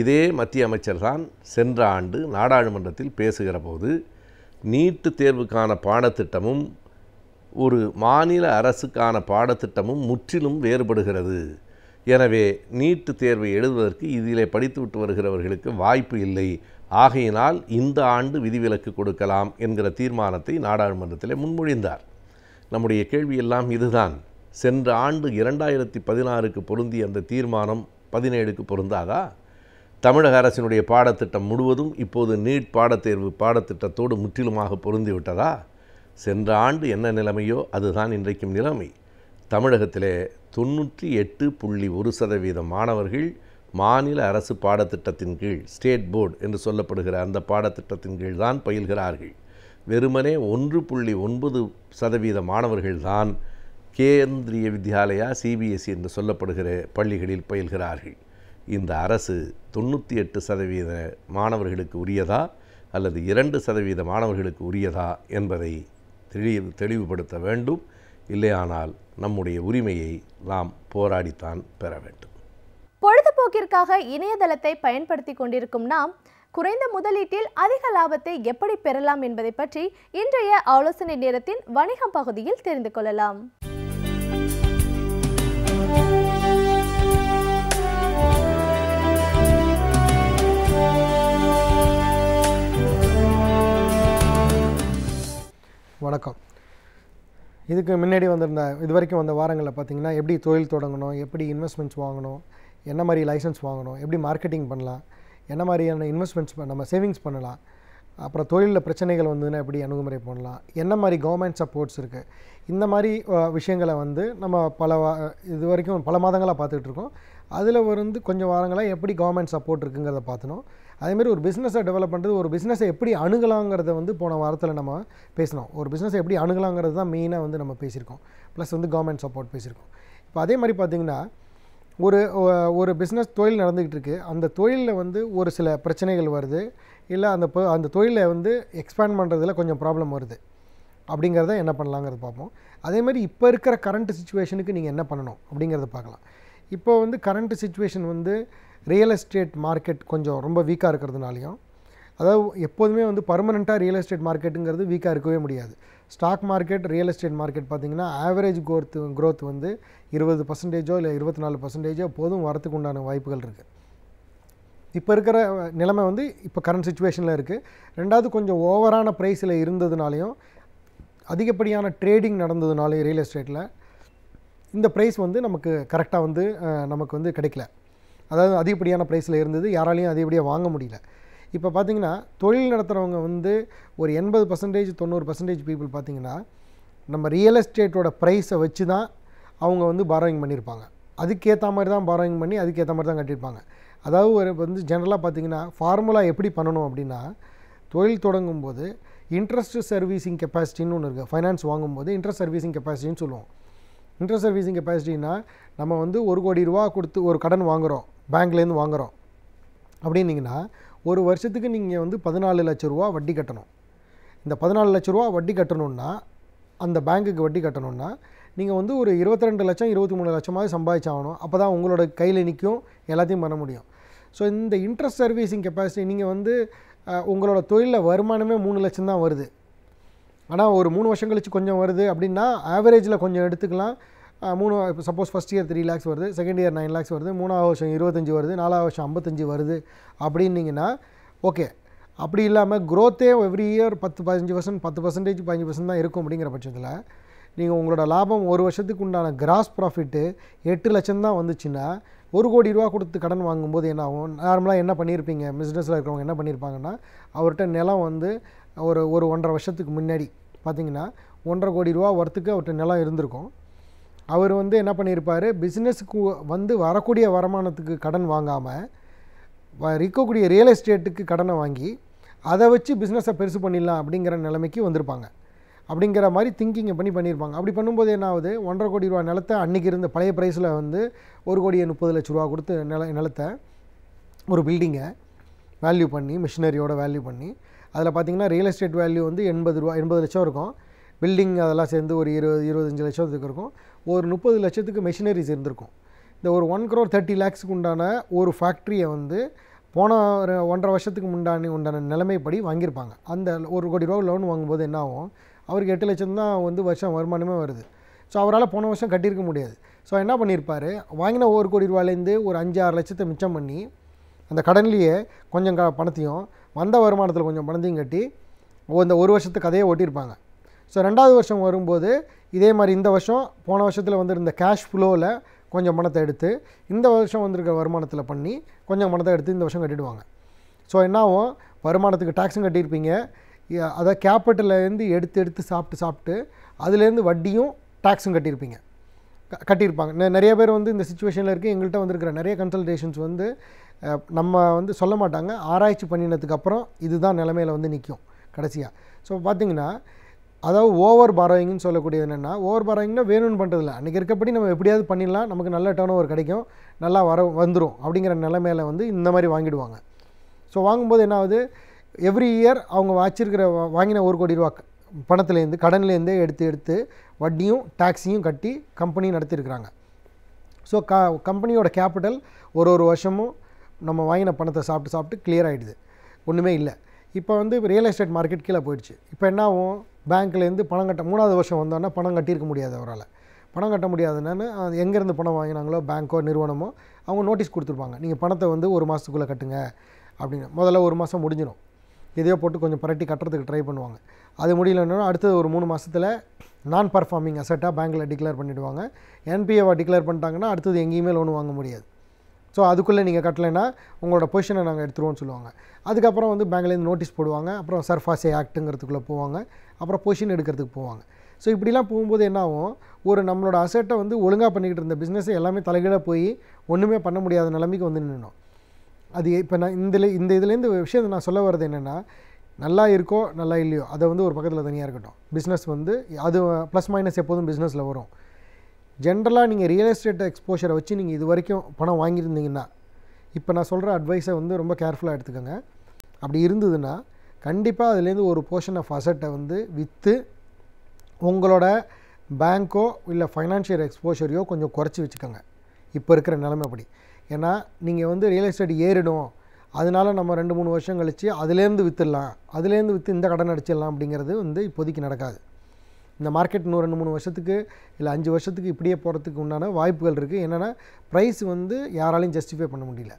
இதே மத்திய அமைச்சர் தான் சென்ற ஆண்டு நாடாளுமன்றத்தில் பேசுகிற போது நீட்டு தேர்வுக்கான பாடத்திட்டமும் ஒரு மாநில அரசுக்கான பாடத்திட்டமும் முற்றிலும் வேறுபடுகிறது எனவே நீட்டு தேர்வை எழுதுவதற்கு இதிலே படித்துவிட்டு வருகிறவர்களுக்கு வாய்ப்பு இல்லை ஆகையினால் இந்த ஆண்டு விதிவிலக்கு கொடுக்கலாம் என்கிற தீர்மானத்தை நாடாளுமன்றத்தில் முன்மொழிந்தார் நம்முடைய கேள்வியெல்லாம் இதுதான் சென்ற ஆண்டு இரண்டாயிரத்தி பதினாறுக்கு பொருந்திய அந்த தீர்மானம் பதினேழுக்கு பொருந்தாதா தமிழக அரசினுடைய பாடத்திட்டம் முழுவதும் இப்போது நீட் பாடத்தேர்வு பாடத்திட்டத்தோடு முற்றிலுமாக பொருந்திவிட்டதா சென்ற ஆண்டு என்ன நிலைமையோ அதுதான் இன்றைக்கும் நிலைமை தமிழகத்திலே தொண்ணூற்றி எட்டு புள்ளி ஒரு சதவீத மாணவர்கள் மாநில அரசு பாடத்திட்டத்தின் கீழ் ஸ்டேட் போர்டு என்று சொல்லப்படுகிற அந்த பாடத்திட்டத்தின் கீழ் தான் பயில்கிறார்கள் வெறுமனே ஒன்று புள்ளி ஒன்பது சதவீத மாணவர்கள்தான் கேந்திரிய வித்யாலயா சிபிஎஸ்சி என்று சொல்லப்படுகிற பள்ளிகளில் பயில்கிறார்கள் இந்த அரசு தொண்ணூற்றி எட்டு சதவீத மாணவர்களுக்கு உரியதா அல்லது இரண்டு சதவீத மாணவர்களுக்கு உரியதா என்பதை தெளி தெளிவுபடுத்த வேண்டும் இல்லையானால் நம்முடைய உரிமையை நாம் போராடித்தான் பெற வேண்டும் பொழுதுபோக்கிற்காக இணையதளத்தை பயன்படுத்தி கொண்டிருக்கும் நாம் குறைந்த முதலீட்டில் அதிக லாபத்தை எப்படி பெறலாம் என்பதை பற்றி இன்றைய ஆலோசனை நேரத்தின் வணிகம் பகுதியில் தெரிந்து கொள்ளலாம் வணக்கம் இதுக்கு முன்னாடி வந்திருந்த இது வரைக்கும் வந்த வாரங்களில் பார்த்தீங்கன்னா எப்படி தொழில் தொடங்கணும் எப்படி இன்வெஸ்ட்மெண்ட்ஸ் வாங்கணும் என்ன மாதிரி லைசன்ஸ் வாங்கணும் எப்படி மார்க்கெட்டிங் பண்ணலாம் என்ன மாதிரியான இன்வெஸ்ட்மெண்ட்ஸ் நம்ம சேவிங்ஸ் பண்ணலாம் அப்புறம் தொழிலில் பிரச்சனைகள் வந்ததுன்னா எப்படி அணுகுமுறை பண்ணலாம் என்ன மாதிரி கவர்மெண்ட் சப்போர்ட்ஸ் இருக்குது இந்த மாதிரி விஷயங்களை வந்து நம்ம பல இது வரைக்கும் பல மாதங்களாக பார்த்துக்கிட்டு இருக்கோம் அதில் வந்து கொஞ்சம் வாரங்களாக எப்படி கவர்மெண்ட் சப்போர்ட் இருக்குங்கிறத பார்த்தனோம் அதேமாதிரி ஒரு பிஸ்னஸை டெவலப் பண்ணுறது ஒரு பிஸ்னஸை எப்படி அணுகலாங்கிறத வந்து போன வாரத்தில் நம்ம பேசினோம் ஒரு பிஸ்னஸை எப்படி அணுகலாங்கிறது தான் மெயினாக வந்து நம்ம பேசியிருக்கோம் ப்ளஸ் வந்து கவர்மெண்ட் சப்போர்ட் பேசியிருக்கோம் இப்போ அதே மாதிரி பார்த்திங்கன்னா ஒரு ஒரு பிஸ்னஸ் தொழில் நடந்துக்கிட்டு இருக்குது அந்த தொழிலில் வந்து ஒரு சில பிரச்சனைகள் வருது இல்லை அந்த அந்த தொழிலை வந்து எக்ஸ்பேண்ட் பண்ணுறதுல கொஞ்சம் ப்ராப்ளம் வருது அப்படிங்கிறத என்ன பண்ணலாங்கிறது பார்ப்போம் அதேமாதிரி இப்போ இருக்கிற கரண்ட் சுச்சுவேஷனுக்கு நீங்கள் என்ன பண்ணணும் அப்படிங்கிறத பார்க்கலாம் இப்போ வந்து கரண்ட் சுச்சுவேஷன் வந்து ரியல் எஸ்டேட் மார்க்கெட் கொஞ்சம் ரொம்ப வீக்காக இருக்கிறதுனாலையும் அதாவது எப்போதுமே வந்து பர்மனெண்ட்டாக ரியல் எஸ்டேட் மார்க்கெட்டுங்கிறது வீக்காக இருக்கவே முடியாது stock market real estate market பார்த்திங்கன்னா ஆவரேஜ் க்ரோத் க்ரோத் வந்து இருபது பர்சன்டேஜோ இல்லை இருபத்தி நாலு பர்சன்டேஜோ போதும் வரத்துக்கு உண்டான வாய்ப்புகள் இருக்குது இப்போ இருக்கிற நிலைமை வந்து இப்போ கரண்ட் சுச்சுவேஷனில் இருக்குது ரெண்டாவது கொஞ்சம் ஓவரான ப்ரைஸில் இருந்ததுனாலையும் அதிகப்படியான ட்ரேடிங் நடந்ததுனாலையும் ரியல் எஸ்டேட்டில் இந்த ப்ரைஸ் வந்து நமக்கு கரெக்டாக வந்து நமக்கு வந்து கிடைக்கல அதாவது அதிகப்படியான ப்ரைஸில் இருந்தது யாராலையும் அதிகப்படியாக வாங்க முடியல இப்போ பார்த்திங்கன்னா தொழில் நடத்துகிறவங்க வந்து ஒரு எண்பது பர்சன்டேஜ் தொண்ணூறு பர்சன்டேஜ் பீப்புள் பார்த்திங்கன்னா நம்ம ரியல் எஸ்டேட்டோட ப்ரைஸை வச்சு தான் அவங்க வந்து பாரோயிங் பண்ணியிருப்பாங்க அதுக்கேற்ற மாதிரி தான் பாரோயிங் பண்ணி அதுக்கேற்ற மாதிரி தான் கட்டியிருப்பாங்க அதாவது ஒரு வந்து ஜென்ரலாக பார்த்திங்கன்னா ஃபார்முலா எப்படி பண்ணணும் அப்படின்னா தொழில் தொடங்கும்போது இன்ட்ரெஸ்ட் சர்வீசிங் கெப்பாசிட்டின்னு ஒன்று இருக்குது ஃபைனான்ஸ் வாங்கும்போது இன்ட்ரெஸ்ட் சர்வீசிங் கெப்பாசிட்டின்னு சொல்லுவோம் இன்ட்ரெஸ்ட் சர்வீசிங் கெப்பாசிட்டின்னா நம்ம வந்து ஒரு கோடி ரூபா கொடுத்து ஒரு கடன் வாங்குகிறோம் பேங்க்லேருந்து வாங்குகிறோம் அப்படின்னீங்கன்னா ஒரு வருஷத்துக்கு நீங்கள் வந்து பதினாலு லட்ச ரூபா வட்டி கட்டணும் இந்த பதினாலு லட்ச ரூபா வட்டி கட்டணுன்னா அந்த பேங்க்குக்கு வட்டி கட்டணுன்னா நீங்கள் வந்து ஒரு இருபத்தி ரெண்டு லட்சம் இருபத்தி மூணு லட்சமாவது சம்பாதிச்சாகணும் அப்போ தான் உங்களோட கையில் நிற்கும் எல்லாத்தையும் பண்ண முடியும் ஸோ இந்த இன்ட்ரெஸ்ட் சர்வீஸிங் கெப்பாசிட்டி நீங்கள் வந்து உங்களோட தொழிலில் வருமானமே மூணு லட்சம் தான் வருது ஆனால் ஒரு மூணு வருஷம் கழித்து கொஞ்சம் வருது அப்படின்னா ஆவரேஜில் கொஞ்சம் எடுத்துக்கலாம் மூணு இப்போ suppose first year three lakhs வருது செகண்ட் இயர் நைன் லேக்ஸ் வருது மூணாவது வருஷம் இருபத்தஞ்சி வருது நாலாவது வருஷம் ஐம்பத்தஞ்சு வருது அப்படின்னிங்கன்னா ஓகே அப்படி இல்லாமல் க்ரோத்தே எவ்ரி இயர் பத்து பதினஞ்சு பர்சன்ட் பத்து பர்சன்டேஜ் பதினஞ்சு பர்சன்ட் தான் இருக்கும் அப்படிங்கிற பட்சத்தில் நீங்கள் உங்களோட லாபம் ஒரு வருஷத்துக்கு உண்டான கிராஸ் ப்ராஃபிட்டு எட்டு லட்சம் தான் வந்துச்சுன்னா ஒரு கோடி ரூபா கொடுத்து கடன் வாங்கும்போது என்ன ஆகும் நார்மலாக என்ன பண்ணியிருப்பீங்க பிஸ்னஸில் இருக்கிறவங்க என்ன பண்ணியிருப்பாங்கன்னா அவர்கிட்ட நிலம் வந்து ஒரு ஒரு ஒன்றரை வருஷத்துக்கு முன்னாடி பார்த்திங்கன்னா ஒன்றரை கோடி ரூபா ஒர்த்துக்கு அவர்கிட்ட நிலம் இருந்திருக்கும் அவர் வந்து என்ன பண்ணியிருப்பார் பிஸ்னஸுக்கு வந்து வரக்கூடிய வருமானத்துக்கு கடன் வாங்காமல் இருக்கக்கூடிய ரியல் எஸ்டேட்டுக்கு கடனை வாங்கி அதை வச்சு பிஸ்னஸை பெருசு பண்ணிடலாம் அப்படிங்கிற நிலைமைக்கு வந்திருப்பாங்க அப்படிங்கிற மாதிரி திங்கிங்கை பண்ணி பண்ணியிருப்பாங்க அப்படி பண்ணும்போது என்ன ஆகுது ஒன்றரை கோடி ரூபா நிலத்தை அன்றைக்கி இருந்த பழைய ப்ரைஸில் வந்து ஒரு கோடி முப்பது லட்ச ரூபா கொடுத்து நில நிலத்தை ஒரு பில்டிங்கை வேல்யூ பண்ணி மிஷினரியோட வேல்யூ பண்ணி அதில் பார்த்திங்கன்னா ரியல் எஸ்டேட் வேல்யூ வந்து எண்பது ரூபா எண்பது லட்சம் இருக்கும் பில்டிங் அதெல்லாம் சேர்ந்து ஒரு இருபது இருபத்தஞ்சி லட்சத்துக்கு இருக்கும் ஒரு முப்பது லட்சத்துக்கு மெஷினரிஸ் இருந்திருக்கும் இந்த ஒரு ஒன் க்ரோர் தேர்ட்டி லேக்ஸுக்கு உண்டான ஒரு ஃபேக்ட்ரியை வந்து போன ஒரு ஒன்றரை வருஷத்துக்கு முண்டான உண்டான நிலைமைப்படி வாங்கியிருப்பாங்க அந்த ஒரு கோடி ரூபா லோன் வாங்கும்போது என்ன ஆகும் அவருக்கு எட்டு லட்சம் தான் வந்து வருஷம் வருமானமே வருது ஸோ அவரால் போன வருஷம் கட்டியிருக்க முடியாது ஸோ என்ன பண்ணியிருப்பார் வாங்கின ஒரு கோடி ரூபாயிலேருந்து ஒரு அஞ்சு ஆறு லட்சத்தை மிச்சம் பண்ணி அந்த கடன்லேயே கொஞ்சம் க பணத்தையும் வந்த வருமானத்தில் கொஞ்சம் பணத்தையும் கட்டி இந்த ஒரு வருஷத்து கதையை ஓட்டியிருப்பாங்க ஸோ ரெண்டாவது வருஷம் வரும்போது இதே மாதிரி இந்த வருஷம் போன வருஷத்தில் வந்துருந்த கேஷ் ஃப்ளோவில் கொஞ்சம் பணத்தை எடுத்து இந்த வருஷம் வந்திருக்க வருமானத்தில் பண்ணி கொஞ்சம் பணத்தை எடுத்து இந்த வருஷம் கட்டிடுவாங்க ஸோ என்னாகும் வருமானத்துக்கு டேக்ஸும் கட்டியிருப்பீங்க அதை கேபிட்டலேருந்து எடுத்து எடுத்து சாப்பிட்டு சாப்பிட்டு அதுலேருந்து வட்டியும் டேக்ஸும் கட்டியிருப்பீங்க கட்டியிருப்பாங்க நிறைய பேர் வந்து இந்த சுச்சுவேஷனில் இருக்குது எங்கள்கிட்ட வந்திருக்கிற நிறைய கன்சல்டேஷன்ஸ் வந்து நம்ம வந்து சொல்ல மாட்டாங்க ஆராய்ச்சி பண்ணினதுக்கப்புறம் இதுதான் நிலமையில் வந்து நிற்கும் கடைசியாக ஸோ பார்த்திங்கன்னா அதாவது ஓவர் பாரோயிங்னு சொல்லக்கூடியது என்னென்னா ஓவர் பாரோயிங்னா வேணும்னு பண்ணுறதில்ல அன்றைக்கி இருக்கப்படி நம்ம எப்படியாவது பண்ணிடலாம் நமக்கு நல்ல டேர்ன் ஓவர் கிடைக்கும் நல்லா வர வந்துடும் அப்படிங்கிற நிலைமையில வந்து இந்த மாதிரி வாங்கிடுவாங்க ஸோ வாங்கும்போது என்ன ஆகுது எவ்ரி இயர் அவங்க வச்சிருக்கிற வாங்கின ஒரு கோடி ரூபா பணத்துலேருந்து கடன்லேருந்தே எடுத்து எடுத்து வட்டியும் டேக்ஸியும் கட்டி கம்பெனியும் நடத்தியிருக்கிறாங்க ஸோ க கம்பெனியோட கேபிட்டல் ஒரு ஒரு வருஷமும் நம்ம வாங்கின பணத்தை சாப்பிட்டு சாப்பிட்டு கிளியர் ஆகிடுது ஒன்றுமே இல்லை இப்போ வந்து ரியல் எஸ்டேட் மார்க்கெட் கீழே போயிடுச்சு இப்போ என்ன ஆகும் பேங்க்லேருந்து பணம் கட்ட மூணாவது வருஷம் வந்தோன்னா பணம் கட்டியிருக்க முடியாது அவரால் பணம் கட்ட முடியாதுன்னு எங்கேருந்து பணம் வாங்கினாங்களோ பேங்க்கோ நிறுவனமோ அவங்க நோட்டீஸ் கொடுத்துருப்பாங்க நீங்கள் பணத்தை வந்து ஒரு மாதத்துக்குள்ளே கட்டுங்க அப்படின்னு முதல்ல ஒரு மாதம் முடிஞ்சிடும் இதையோ போட்டு கொஞ்சம் பரட்டி கட்டுறதுக்கு ட்ரை பண்ணுவாங்க அது முடியலன்னா அடுத்தது ஒரு மூணு மாதத்தில் நான் பர்ஃபார்மிங் அசட்டாக பேங்க்கில் டிக்ளேர் பண்ணிவிடுவாங்க என்பிஏவாக டிக்ளேர் பண்ணிட்டாங்கன்னா அடுத்தது எங்கேயுமே லோன் வாங்க முடியாது ஸோ அதுக்குள்ளே நீங்கள் கட்டலைன்னா உங்களோட பொசிஷனை நாங்கள் எடுத்துருவோம்னு சொல்லுவாங்க அதுக்கப்புறம் வந்து பேங்க்லேருந்து நோட்டீஸ் போடுவாங்க அப்புறம் சர்ஃபாசே ஆக்ட்டுங்கிறதுக்குள்ளே போவாங்க அப்புறம் பொசிஷன் எடுக்கிறதுக்கு போவாங்க ஸோ இப்படிலாம் போகும்போது என்ன ஆகும் ஒரு நம்மளோட அசட்டை வந்து ஒழுங்காக பண்ணிக்கிட்டு இருந்த பிஸ்னஸை எல்லாமே தலைகீழாக போய் ஒன்றுமே பண்ண முடியாத நிலைமைக்கு வந்து நின்றுணும் அது இப்போ நான் இந்த இந்த இதுலேருந்து விஷயத்தை நான் சொல்ல வர்றது என்னென்னா நல்லா இருக்கோ நல்லா இல்லையோ அதை வந்து ஒரு பக்கத்தில் தனியாக இருக்கட்டும் பிஸ்னஸ் வந்து அது ப்ளஸ் மைனஸ் எப்போதும் பிஸ்னஸில் வரும் ஜென்ரலாக நீங்கள் ரியல் எஸ்டேட் எக்ஸ்போஷரை வச்சு நீங்கள் இது வரைக்கும் பணம் வாங்கியிருந்தீங்கன்னா இப்போ நான் சொல்கிற அட்வைஸை வந்து ரொம்ப கேர்ஃபுல்லாக எடுத்துக்கோங்க அப்படி இருந்ததுன்னா கண்டிப்பாக அதுலேருந்து ஒரு போர்ஷன் ஆஃப் அசட்டை வந்து விற்று உங்களோட பேங்க்கோ இல்லை ஃபைனான்ஷியல் எக்ஸ்போஷரையோ கொஞ்சம் குறைச்சி வச்சுக்கோங்க இப்போ இருக்கிற நிலைமை அப்படி ஏன்னா நீங்கள் வந்து ரியல் எஸ்டேட் ஏறிடும் அதனால நம்ம ரெண்டு மூணு வருஷம் கழித்து அதுலேருந்து விற்றுடலாம் அதுலேருந்து விற்று இந்த கடன் அடிச்சிடலாம் அப்படிங்கிறது வந்து இப்போதைக்கு நடக்காது இந்த மார்க்கெட் இன்னும் ரெண்டு மூணு வருஷத்துக்கு இல்லை அஞ்சு வருஷத்துக்கு இப்படியே போகிறதுக்கு உண்டான வாய்ப்புகள் இருக்குது என்னென்னா ப்ரைஸ் வந்து யாராலையும் ஜஸ்டிஃபை பண்ண முடியல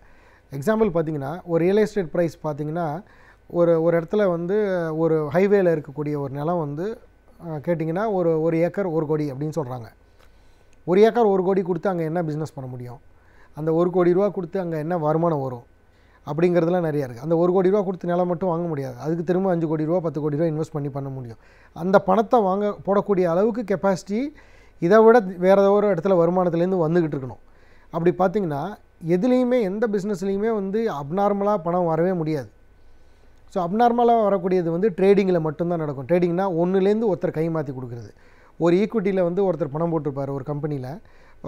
எக்ஸாம்பிள் பார்த்திங்கன்னா ஒரு ரியல் எஸ்டேட் ப்ரைஸ் பார்த்திங்கன்னா ஒரு ஒரு இடத்துல வந்து ஒரு ஹைவேல இருக்கக்கூடிய ஒரு நிலம் வந்து கேட்டிங்கன்னா ஒரு ஒரு ஏக்கர் ஒரு கோடி அப்படின்னு சொல்கிறாங்க ஒரு ஏக்கர் ஒரு கோடி கொடுத்து அங்கே என்ன பிஸ்னஸ் பண்ண முடியும் அந்த ஒரு கோடி ரூபா கொடுத்து அங்கே என்ன வருமானம் வரும் அப்படிங்கிறதுலாம் நிறையா இருக்குது அந்த ஒரு கோடி ரூபா கொடுத்து நிலம் மட்டும் வாங்க முடியாது அதுக்கு திரும்ப அஞ்சு கோடி ரூபா பத்து கோடி ரூபா இன்வெஸ்ட் பண்ணி பண்ண முடியும் அந்த பணத்தை வாங்க போடக்கூடிய அளவுக்கு கெப்பாசிட்டி இதை விட வேறு ஏதோ ஒரு இடத்துல வருமானத்துலேருந்து வந்துக்கிட்டு இருக்கணும் அப்படி பார்த்திங்கன்னா எதுலேயுமே எந்த பிஸ்னஸ்லேயுமே வந்து அப்நார்மலாக பணம் வரவே முடியாது ஸோ அப்நார்மலாக வரக்கூடியது வந்து ட்ரேடிங்கில் மட்டும்தான் நடக்கும் ட்ரேடிங்னால் ஒன்றுலேருந்து ஒருத்தர் கை மாற்றி கொடுக்குறது ஒரு ஈக்குவிட்டியில் வந்து ஒருத்தர் பணம் போட்டிருப்பார் ஒரு கம்பெனியில்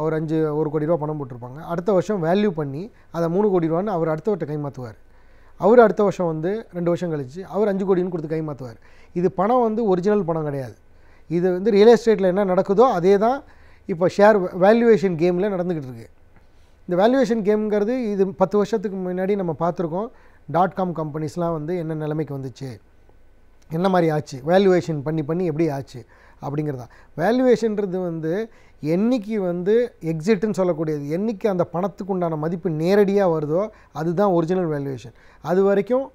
ஒரு அஞ்சு ஒரு கோடி ரூபா பணம் போட்டிருப்பாங்க அடுத்த வருஷம் வேல்யூ பண்ணி அதை மூணு கோடி ரூபான்னு அவர் அடுத்தவர்கிட்ட கை மாற்றுவார் அவர் அடுத்த வருஷம் வந்து ரெண்டு வருஷம் கழித்து அவர் அஞ்சு கோடின்னு கொடுத்து கை மாற்றுவார் இது பணம் வந்து ஒரிஜினல் பணம் கிடையாது இது வந்து ரியல் எஸ்டேட்டில் என்ன நடக்குதோ அதே தான் இப்போ ஷேர் வேல்யூவேஷன் கேமில் நடந்துக்கிட்டு இருக்குது இந்த வேல்யூவேஷன் கேம்ங்கிறது இது பத்து வருஷத்துக்கு முன்னாடி நம்ம பார்த்துருக்கோம் டாட் காம் கம்பெனிஸ்லாம் வந்து என்ன நிலைமைக்கு வந்துச்சு என்ன மாதிரி ஆச்சு வேல்யூவேஷன் பண்ணி பண்ணி எப்படி ஆச்சு அப்படிங்கிறதா வேல்யூவேஷன்றது வந்து என்றைக்கு வந்து எக்ஸிட்டுன்னு சொல்லக்கூடியது என்றைக்கு அந்த பணத்துக்கு உண்டான மதிப்பு நேரடியாக வருதோ அதுதான் ஒரிஜினல் வேல்யூவேஷன் அது வரைக்கும்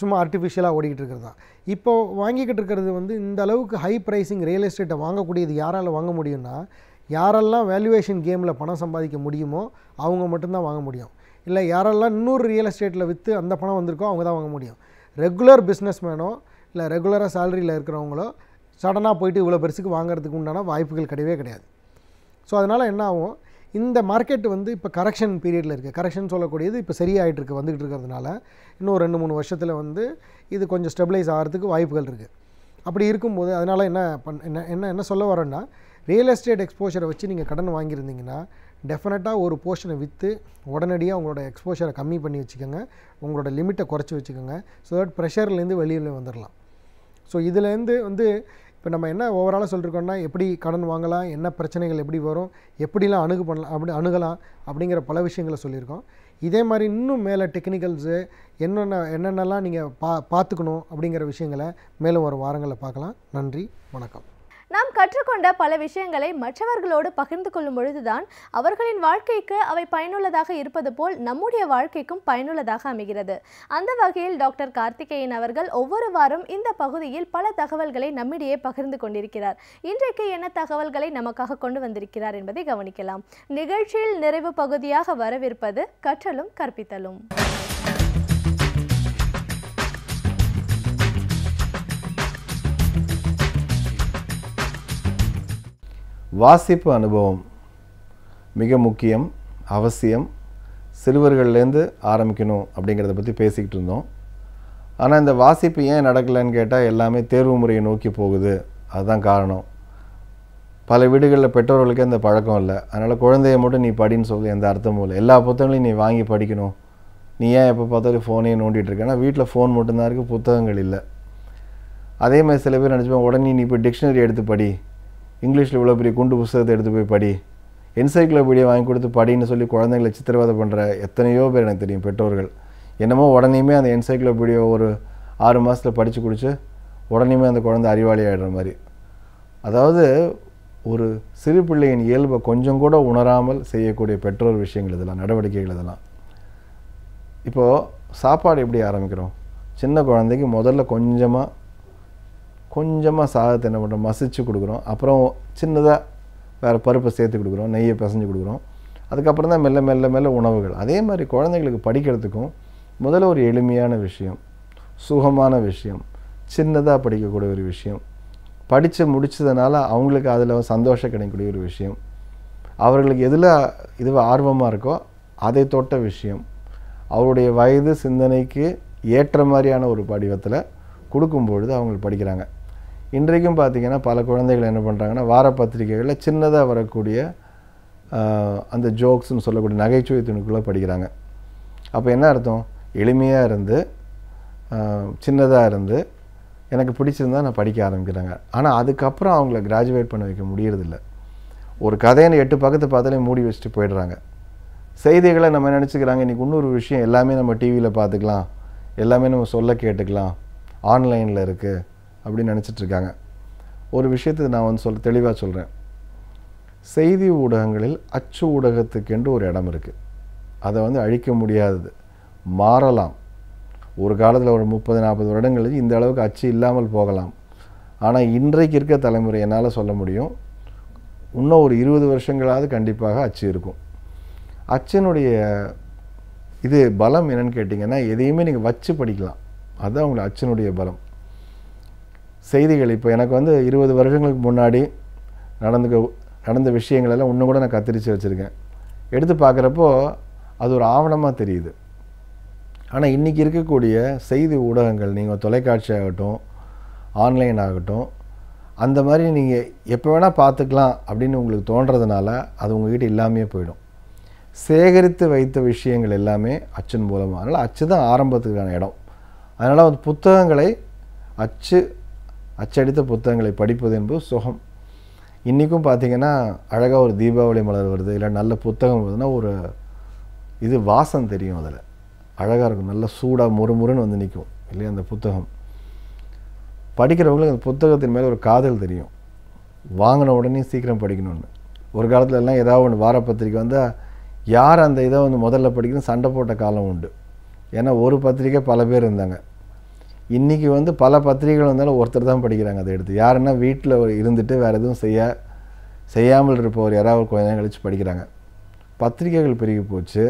சும்மா ஆர்டிஃபிஷியலாக ஓடிக்கிட்டு இருக்கிறது தான் இப்போது வாங்கிக்கிட்டு இருக்கிறது வந்து இந்த அளவுக்கு ஹை ப்ரைஸிங் ரியல் எஸ்டேட்டை வாங்கக்கூடியது யாரால் வாங்க முடியும்னா யாரெல்லாம் வேல்யூவேஷன் கேமில் பணம் சம்பாதிக்க முடியுமோ அவங்க மட்டும்தான் வாங்க முடியும் இல்லை யாரெல்லாம் இன்னொரு ரியல் எஸ்டேட்டில் விற்று அந்த பணம் வந்திருக்கோ அவங்க தான் வாங்க முடியும் ரெகுலர் பிஸ்னஸ் மேனோ இல்லை ரெகுலராக சேலரியில் இருக்கிறவங்களோ சடனாக போயிட்டு இவ்வளோ பெருசுக்கு வாங்குறதுக்கு உண்டான வாய்ப்புகள் கிடையவே கிடையாது ஸோ அதனால் என்ன ஆகும் இந்த மார்க்கெட் வந்து இப்போ கரெக்ஷன் பீரியடில் இருக்குது கரெக்ஷன் சொல்லக்கூடியது இப்போ சரியாயிட்டு இருக்கு வந்துகிட்டு இருக்கிறதுனால இன்னும் ரெண்டு மூணு வருஷத்தில் வந்து இது கொஞ்சம் ஸ்டெபிளைஸ் ஆகிறதுக்கு வாய்ப்புகள் இருக்குது அப்படி இருக்கும்போது அதனால் என்ன பண் என்ன என்ன என்ன சொல்ல வரேன்னா ரியல் எஸ்டேட் எக்ஸ்போஷரை வச்சு நீங்கள் கடன் வாங்கியிருந்தீங்கன்னா டெஃபினட்டாக ஒரு போர்ஷனை விற்று உடனடியாக உங்களோட எக்ஸ்போஷரை கம்மி பண்ணி வச்சுக்கோங்க உங்களோட லிமிட்டை குறைச்சி வச்சுக்கோங்க ஸோ தட் ப்ரெஷர்லேருந்து வெளியில் வந்துடலாம் ஸோ இதுலேருந்து வந்து இப்போ நம்ம என்ன ஓவராலாக சொல்லிருக்கோம்னா எப்படி கடன் வாங்கலாம் என்ன பிரச்சனைகள் எப்படி வரும் எப்படிலாம் அணுகு பண்ணலாம் அப்படி அணுகலாம் அப்படிங்கிற பல விஷயங்களை சொல்லியிருக்கோம் இதே மாதிரி இன்னும் மேலே டெக்னிக்கல்ஸு என்னென்ன என்னென்னலாம் நீங்கள் பா பார்த்துக்கணும் அப்படிங்கிற விஷயங்களை மேலும் ஒரு வாரங்களில் பார்க்கலாம் நன்றி வணக்கம் நாம் கற்றுக்கொண்ட பல விஷயங்களை மற்றவர்களோடு பகிர்ந்து கொள்ளும் பொழுதுதான் அவர்களின் வாழ்க்கைக்கு அவை பயனுள்ளதாக இருப்பது போல் நம்முடைய வாழ்க்கைக்கும் பயனுள்ளதாக அமைகிறது அந்த வகையில் டாக்டர் கார்த்திகேயன் அவர்கள் ஒவ்வொரு வாரம் இந்த பகுதியில் பல தகவல்களை நம்மிடையே பகிர்ந்து கொண்டிருக்கிறார் இன்றைக்கு என்ன தகவல்களை நமக்காக கொண்டு வந்திருக்கிறார் என்பதை கவனிக்கலாம் நிகழ்ச்சியில் நிறைவு பகுதியாக வரவிருப்பது கற்றலும் கற்பித்தலும் வாசிப்பு அனுபவம் மிக முக்கியம் அவசியம் சிறுவர்கள்லேருந்து ஆரம்பிக்கணும் அப்படிங்கிறத பற்றி பேசிக்கிட்டு இருந்தோம் ஆனால் இந்த வாசிப்பு ஏன் நடக்கலைன்னு கேட்டால் எல்லாமே தேர்வு முறையை நோக்கி போகுது அதுதான் காரணம் பல வீடுகளில் பெற்றோர்களுக்கு அந்த பழக்கம் இல்லை அதனால் குழந்தைய மட்டும் நீ படின்னு சொல்லி எந்த அர்த்தமும் இல்லை எல்லா புத்தகங்களையும் நீ வாங்கி படிக்கணும் நீ ஏன் எப்போ பார்த்தாலும் ஃபோனே நோண்டிகிட்டு இருக்கேன்னா வீட்டில் ஃபோன் மட்டும்தான் இருக்குது புத்தகங்கள் இல்லை அதே மாதிரி சில பேர் நினச்சிப்பேன் உடனே நீ இப்போ டிக்ஷனரி எடுத்து படி இங்கிலீஷில் இவ்வளோ பெரிய குண்டு புஸ்தகத்தை எடுத்து போய் படி என்சைக்ளோபீடியா வாங்கி கொடுத்து படின்னு சொல்லி குழந்தைங்களை சித்திரவதை பண்ணுற எத்தனையோ பேர் எனக்கு தெரியும் பெற்றோர்கள் என்னமோ உடனேயுமே அந்த என்சைக்ளோபீடியா ஒரு ஆறு மாதத்தில் படித்து குடித்து உடனேயுமே அந்த குழந்தை அறிவாளி ஆகிடுற மாதிரி அதாவது ஒரு சிறு பிள்ளையின் இயல்பை கொஞ்சம் கூட உணராமல் செய்யக்கூடிய பெற்றோர் விஷயங்கள் இதெல்லாம் நடவடிக்கைகள் இதெல்லாம் இப்போது சாப்பாடு எப்படி ஆரம்பிக்கிறோம் சின்ன குழந்தைக்கு முதல்ல கொஞ்சமாக கொஞ்சமாக சாதத்தை என்ன பண்ணுறோம் மசிச்சு கொடுக்குறோம் அப்புறம் சின்னதாக வேறு பருப்பை சேர்த்து கொடுக்குறோம் நெய்யை பிசைஞ்சு கொடுக்குறோம் அதுக்கப்புறம் தான் மெல்ல மெல்ல மெல்ல உணவுகள் அதே மாதிரி குழந்தைங்களுக்கு படிக்கிறதுக்கும் முதல்ல ஒரு எளிமையான விஷயம் சுகமான விஷயம் சின்னதாக படிக்கக்கூடிய ஒரு விஷயம் படித்து முடித்ததுனால அவங்களுக்கு அதில் சந்தோஷம் கிடைக்கக்கூடிய ஒரு விஷயம் அவர்களுக்கு எதில் இது ஆர்வமாக இருக்கோ அதை தொட்ட விஷயம் அவருடைய வயது சிந்தனைக்கு ஏற்ற மாதிரியான ஒரு படிவத்தில் கொடுக்கும்பொழுது அவங்களுக்கு படிக்கிறாங்க இன்றைக்கும் பார்த்திங்கன்னா பல குழந்தைகள் என்ன பண்ணுறாங்கன்னா வார பத்திரிகைகளில் சின்னதாக வரக்கூடிய அந்த ஜோக்ஸ்னு சொல்லக்கூடிய நகைச்சுவை துணுக்குள்ளே படிக்கிறாங்க அப்போ என்ன அர்த்தம் எளிமையாக இருந்து சின்னதாக இருந்து எனக்கு பிடிச்சிருந்தா நான் படிக்க ஆரம்பிக்கிறாங்க ஆனால் அதுக்கப்புறம் அவங்கள கிராஜுவேட் பண்ண வைக்க முடியறதில்ல ஒரு கதையை எட்டு பக்கத்து பார்த்தாலே மூடி வச்சுட்டு போயிடுறாங்க செய்திகளை நம்ம நினச்சிக்கிறாங்க இன்றைக்கி இன்னொரு விஷயம் எல்லாமே நம்ம டிவியில் பார்த்துக்கலாம் எல்லாமே நம்ம சொல்ல கேட்டுக்கலாம் ஆன்லைனில் இருக்குது அப்படின்னு நினச்சிட்ருக்காங்க ஒரு விஷயத்தை நான் வந்து சொல் தெளிவாக சொல்கிறேன் செய்தி ஊடகங்களில் அச்சு ஊடகத்துக்கென்று ஒரு இடம் இருக்குது அதை வந்து அழிக்க முடியாதது மாறலாம் ஒரு காலத்தில் ஒரு முப்பது நாற்பது வருடங்கள் இந்த அளவுக்கு அச்சு இல்லாமல் போகலாம் ஆனால் இன்றைக்கு இருக்க தலைமுறை என்னால் சொல்ல முடியும் இன்னும் ஒரு இருபது வருஷங்களாவது கண்டிப்பாக அச்சு இருக்கும் அச்சனுடைய இது பலம் என்னன்னு கேட்டிங்கன்னா எதையுமே நீங்கள் வச்சு படிக்கலாம் அதுதான் உங்களை அச்சனுடைய பலம் செய்திகள் இப்போ எனக்கு வந்து இருபது வருஷங்களுக்கு முன்னாடி நடந்து நடந்த விஷயங்களெல்லாம் இன்னும் கூட நான் கத்திரிச்சு வச்சுருக்கேன் எடுத்து பார்க்குறப்போ அது ஒரு ஆவணமாக தெரியுது ஆனால் இன்றைக்கி இருக்கக்கூடிய செய்தி ஊடகங்கள் நீங்கள் தொலைக்காட்சி ஆகட்டும் ஆன்லைன் ஆகட்டும் அந்த மாதிரி நீங்கள் எப்போ வேணால் பார்த்துக்கலாம் அப்படின்னு உங்களுக்கு தோன்றதுனால அது கிட்டே இல்லாமையே போயிடும் சேகரித்து வைத்த விஷயங்கள் எல்லாமே அச்சின் மூலமாக அதனால் அச்சு தான் ஆரம்பத்துக்கான இடம் அதனால் வந்து புத்தகங்களை அச்சு அச்சடித்த புத்தகங்களை படிப்பது என்பது சுகம் இன்றைக்கும் பார்த்திங்கன்னா அழகாக ஒரு தீபாவளி மலர் வருது இல்லை நல்ல புத்தகம் வருதுன்னா ஒரு இது வாசம் தெரியும் அதில் அழகாக இருக்கும் நல்ல சூடாக முறுமுறுன்னு வந்து நிற்கும் இல்லையா அந்த புத்தகம் படிக்கிறவங்களுக்கு அந்த புத்தகத்தின் மேலே ஒரு காதல் தெரியும் வாங்கின உடனே சீக்கிரம் படிக்கணும்னு ஒரு காலத்துல எல்லாம் ஏதாவது ஒன்று வார பத்திரிக்கை வந்தால் யார் அந்த இதை வந்து முதல்ல படிக்கணும் சண்டை போட்ட காலம் உண்டு ஏன்னா ஒரு பத்திரிக்கை பல பேர் இருந்தாங்க இன்றைக்கி வந்து பல பத்திரிகைகள் வந்தாலும் ஒருத்தர் தான் படிக்கிறாங்க அதை எடுத்து யாருன்னா வீட்டில் இருந்துட்டு வேறு எதுவும் செய்ய செய்யாமல் இருப்பவர் யாராவது கொஞ்ச நேரம் கழித்து படிக்கிறாங்க பத்திரிகைகள் பெருகி போச்சு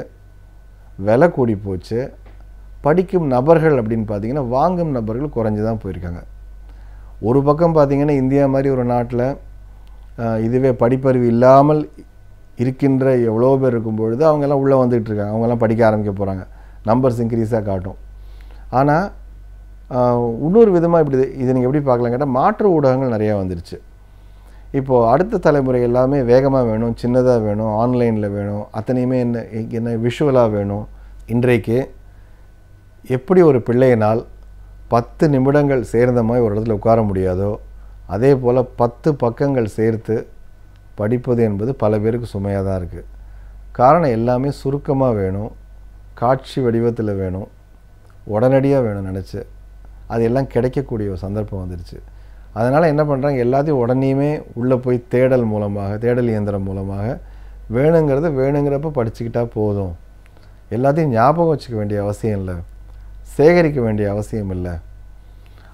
விலை கூடி போச்சு படிக்கும் நபர்கள் அப்படின்னு பார்த்திங்கன்னா வாங்கும் நபர்கள் குறைஞ்சி தான் போயிருக்காங்க ஒரு பக்கம் பார்த்திங்கன்னா இந்தியா மாதிரி ஒரு நாட்டில் இதுவே படிப்பறிவு இல்லாமல் இருக்கின்ற எவ்வளோ பேர் இருக்கும் பொழுது அவங்கெல்லாம் உள்ளே வந்துகிட்ருக்காங்க அவங்கெல்லாம் படிக்க ஆரம்பிக்க போகிறாங்க நம்பர்ஸ் இன்க்ரீஸாக காட்டும் ஆனால் இன்னொரு விதமாக இப்படி இதை நீங்கள் எப்படி பார்க்கலாம் கேட்டால் மாற்று ஊடகங்கள் நிறையா வந்துருச்சு இப்போது அடுத்த தலைமுறை எல்லாமே வேகமாக வேணும் சின்னதாக வேணும் ஆன்லைனில் வேணும் அத்தனையுமே என்ன என்ன விஷுவலாக வேணும் இன்றைக்கு எப்படி ஒரு பிள்ளையினால் பத்து நிமிடங்கள் சேர்ந்த மாதிரி ஒரு இடத்துல உட்கார முடியாதோ அதே போல் பத்து பக்கங்கள் சேர்த்து படிப்பது என்பது பல பேருக்கு சுமையாக தான் இருக்குது காரணம் எல்லாமே சுருக்கமாக வேணும் காட்சி வடிவத்தில் வேணும் உடனடியாக வேணும் நினச்சி அது எல்லாம் கிடைக்கக்கூடிய ஒரு சந்தர்ப்பம் வந்துருச்சு அதனால் என்ன பண்ணுறாங்க எல்லாத்தையும் உடனேயுமே உள்ளே போய் தேடல் மூலமாக தேடல் இயந்திரம் மூலமாக வேணுங்கிறத வேணுங்கிறப்ப படிச்சுக்கிட்டால் போதும் எல்லாத்தையும் ஞாபகம் வச்சுக்க வேண்டிய அவசியம் இல்லை சேகரிக்க வேண்டிய அவசியம் இல்லை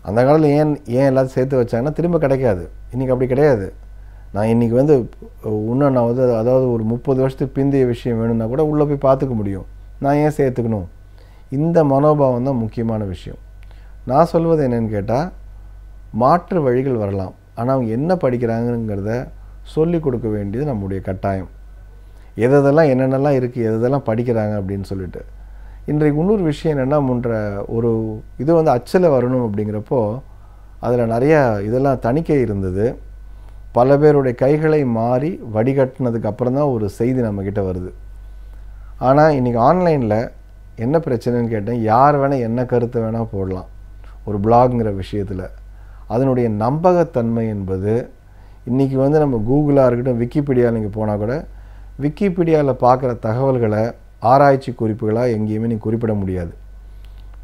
அந்த காலத்தில் ஏன் ஏன் எல்லாத்தையும் சேர்த்து வச்சாங்கன்னா திரும்ப கிடைக்காது இன்றைக்கி அப்படி கிடையாது நான் இன்றைக்கி வந்து இன்னும் நான் வந்து அதாவது ஒரு முப்பது வருஷத்துக்கு பிந்தைய விஷயம் வேணும்னா கூட உள்ளே போய் பார்த்துக்க முடியும் நான் ஏன் சேர்த்துக்கணும் இந்த மனோபாவம் தான் முக்கியமான விஷயம் நான் சொல்வது என்னென்னு கேட்டால் மாற்று வழிகள் வரலாம் ஆனால் அவங்க என்ன படிக்கிறாங்கிறத சொல்லி கொடுக்க வேண்டியது நம்முடைய கட்டாயம் எதெல்லாம் என்னென்னலாம் இருக்குது எதெல்லாம் படிக்கிறாங்க அப்படின்னு சொல்லிட்டு இன்றைக்கு இன்னொரு விஷயம் என்னென்னா முன்ற ஒரு இது வந்து அச்சில் வரணும் அப்படிங்கிறப்போ அதில் நிறையா இதெல்லாம் தணிக்கை இருந்தது பல பேருடைய கைகளை மாறி வடிகட்டினதுக்கு அப்புறம் தான் ஒரு செய்தி நம்மக்கிட்ட வருது ஆனால் இன்றைக்கி ஆன்லைனில் என்ன பிரச்சனைன்னு கேட்டேன் யார் வேணால் என்ன கருத்து வேணால் போடலாம் ஒரு பிளாக்ங்கிற விஷயத்தில் அதனுடைய நம்பகத்தன்மை என்பது இன்றைக்கி வந்து நம்ம கூகுளாக இருக்கட்டும் விக்கிபீடியாவில் இங்கே போனால் கூட விக்கிபீடியாவில் பார்க்குற தகவல்களை ஆராய்ச்சி குறிப்புகளாக எங்கேயுமே நீ குறிப்பிட முடியாது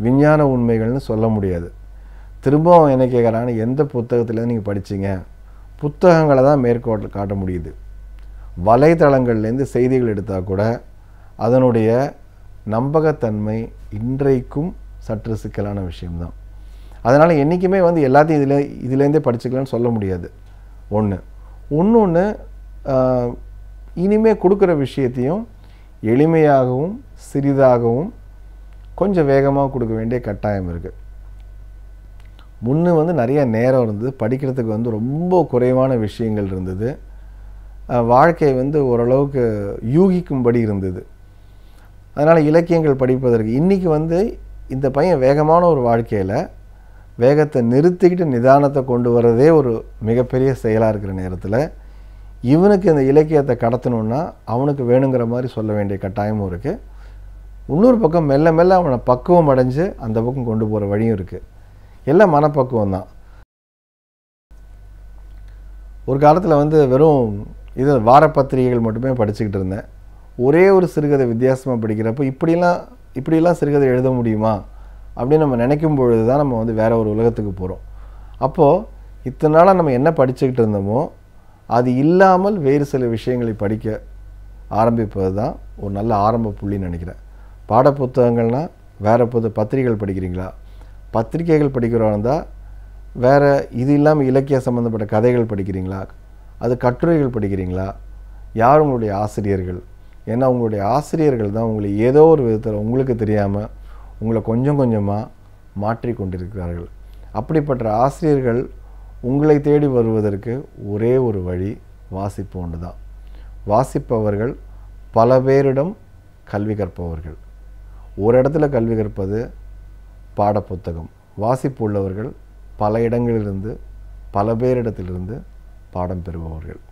விஞ்ஞான உண்மைகள்னு சொல்ல முடியாது திரும்பவும் என்ன கேட்குறாங்கன்னா எந்த புத்தகத்தில் நீங்கள் படிச்சிங்க புத்தகங்களை தான் மேற்கோட்டில் காட்ட முடியுது வலைதளங்கள்லேருந்து செய்திகள் எடுத்தால் கூட அதனுடைய நம்பகத்தன்மை இன்றைக்கும் சற்று சிக்கலான விஷயம்தான் அதனால் என்றைக்குமே வந்து எல்லாத்தையும் இதில் இதுலேருந்தே படிச்சுக்கலாம்னு சொல்ல முடியாது ஒன்று ஒன்று இனிமேல் கொடுக்குற விஷயத்தையும் எளிமையாகவும் சிறிதாகவும் கொஞ்சம் வேகமாக கொடுக்க வேண்டிய கட்டாயம் இருக்குது முன்னே வந்து நிறைய நேரம் இருந்தது படிக்கிறதுக்கு வந்து ரொம்ப குறைவான விஷயங்கள் இருந்தது வாழ்க்கை வந்து ஓரளவுக்கு யூகிக்கும்படி இருந்தது அதனால் இலக்கியங்கள் படிப்பதற்கு இன்றைக்கி வந்து இந்த பையன் வேகமான ஒரு வாழ்க்கையில் வேகத்தை நிறுத்திக்கிட்டு நிதானத்தை கொண்டு வர்றதே ஒரு மிகப்பெரிய செயலாக இருக்கிற நேரத்தில் இவனுக்கு இந்த இலக்கியத்தை கடத்தணுன்னா அவனுக்கு வேணுங்கிற மாதிரி சொல்ல வேண்டிய கட்டாயமும் இருக்குது இன்னொரு பக்கம் மெல்ல மெல்ல அவனை பக்குவம் அடைஞ்சு அந்த பக்கம் கொண்டு போகிற வழியும் இருக்குது எல்லாம் மனப்பக்குவம் தான் ஒரு காலத்தில் வந்து வெறும் இது வார பத்திரிகைகள் மட்டுமே படிச்சுக்கிட்டு இருந்தேன் ஒரே ஒரு சிறுகதை வித்தியாசமாக படிக்கிறப்போ இப்படிலாம் இப்படிலாம் சிறுகதை எழுத முடியுமா அப்படின்னு நம்ம நினைக்கும் பொழுது தான் நம்ம வந்து வேறு ஒரு உலகத்துக்கு போகிறோம் அப்போது இத்தனை நாளாக நம்ம என்ன படிச்சுக்கிட்டு இருந்தோமோ அது இல்லாமல் வேறு சில விஷயங்களை படிக்க ஆரம்பிப்பது தான் ஒரு நல்ல ஆரம்ப புள்ளின்னு நினைக்கிறேன் பாட புத்தகங்கள்னால் வேறு புது பத்திரிகைகள் படிக்கிறீங்களா பத்திரிகைகள் படிக்கிறவா இருந்தால் வேறு இது இல்லாமல் இலக்கிய சம்மந்தப்பட்ட கதைகள் படிக்கிறீங்களா அது கட்டுரைகள் படிக்கிறீங்களா யார் உங்களுடைய ஆசிரியர்கள் ஏன்னா உங்களுடைய ஆசிரியர்கள் தான் உங்களை ஏதோ ஒரு விதத்தில் உங்களுக்கு தெரியாமல் உங்களை கொஞ்சம் கொஞ்சமாக மாற்றி கொண்டிருக்கிறார்கள் அப்படிப்பட்ட ஆசிரியர்கள் உங்களை தேடி வருவதற்கு ஒரே ஒரு வழி வாசிப்பு ஒன்று தான் வாசிப்பவர்கள் பல பேரிடம் கல்வி கற்பவர்கள் ஒரு இடத்துல கல்வி கற்பது பாடப்புத்தகம் வாசிப்பு உள்ளவர்கள் பல இடங்களிலிருந்து பல பேரிடத்திலிருந்து பாடம் பெறுபவர்கள்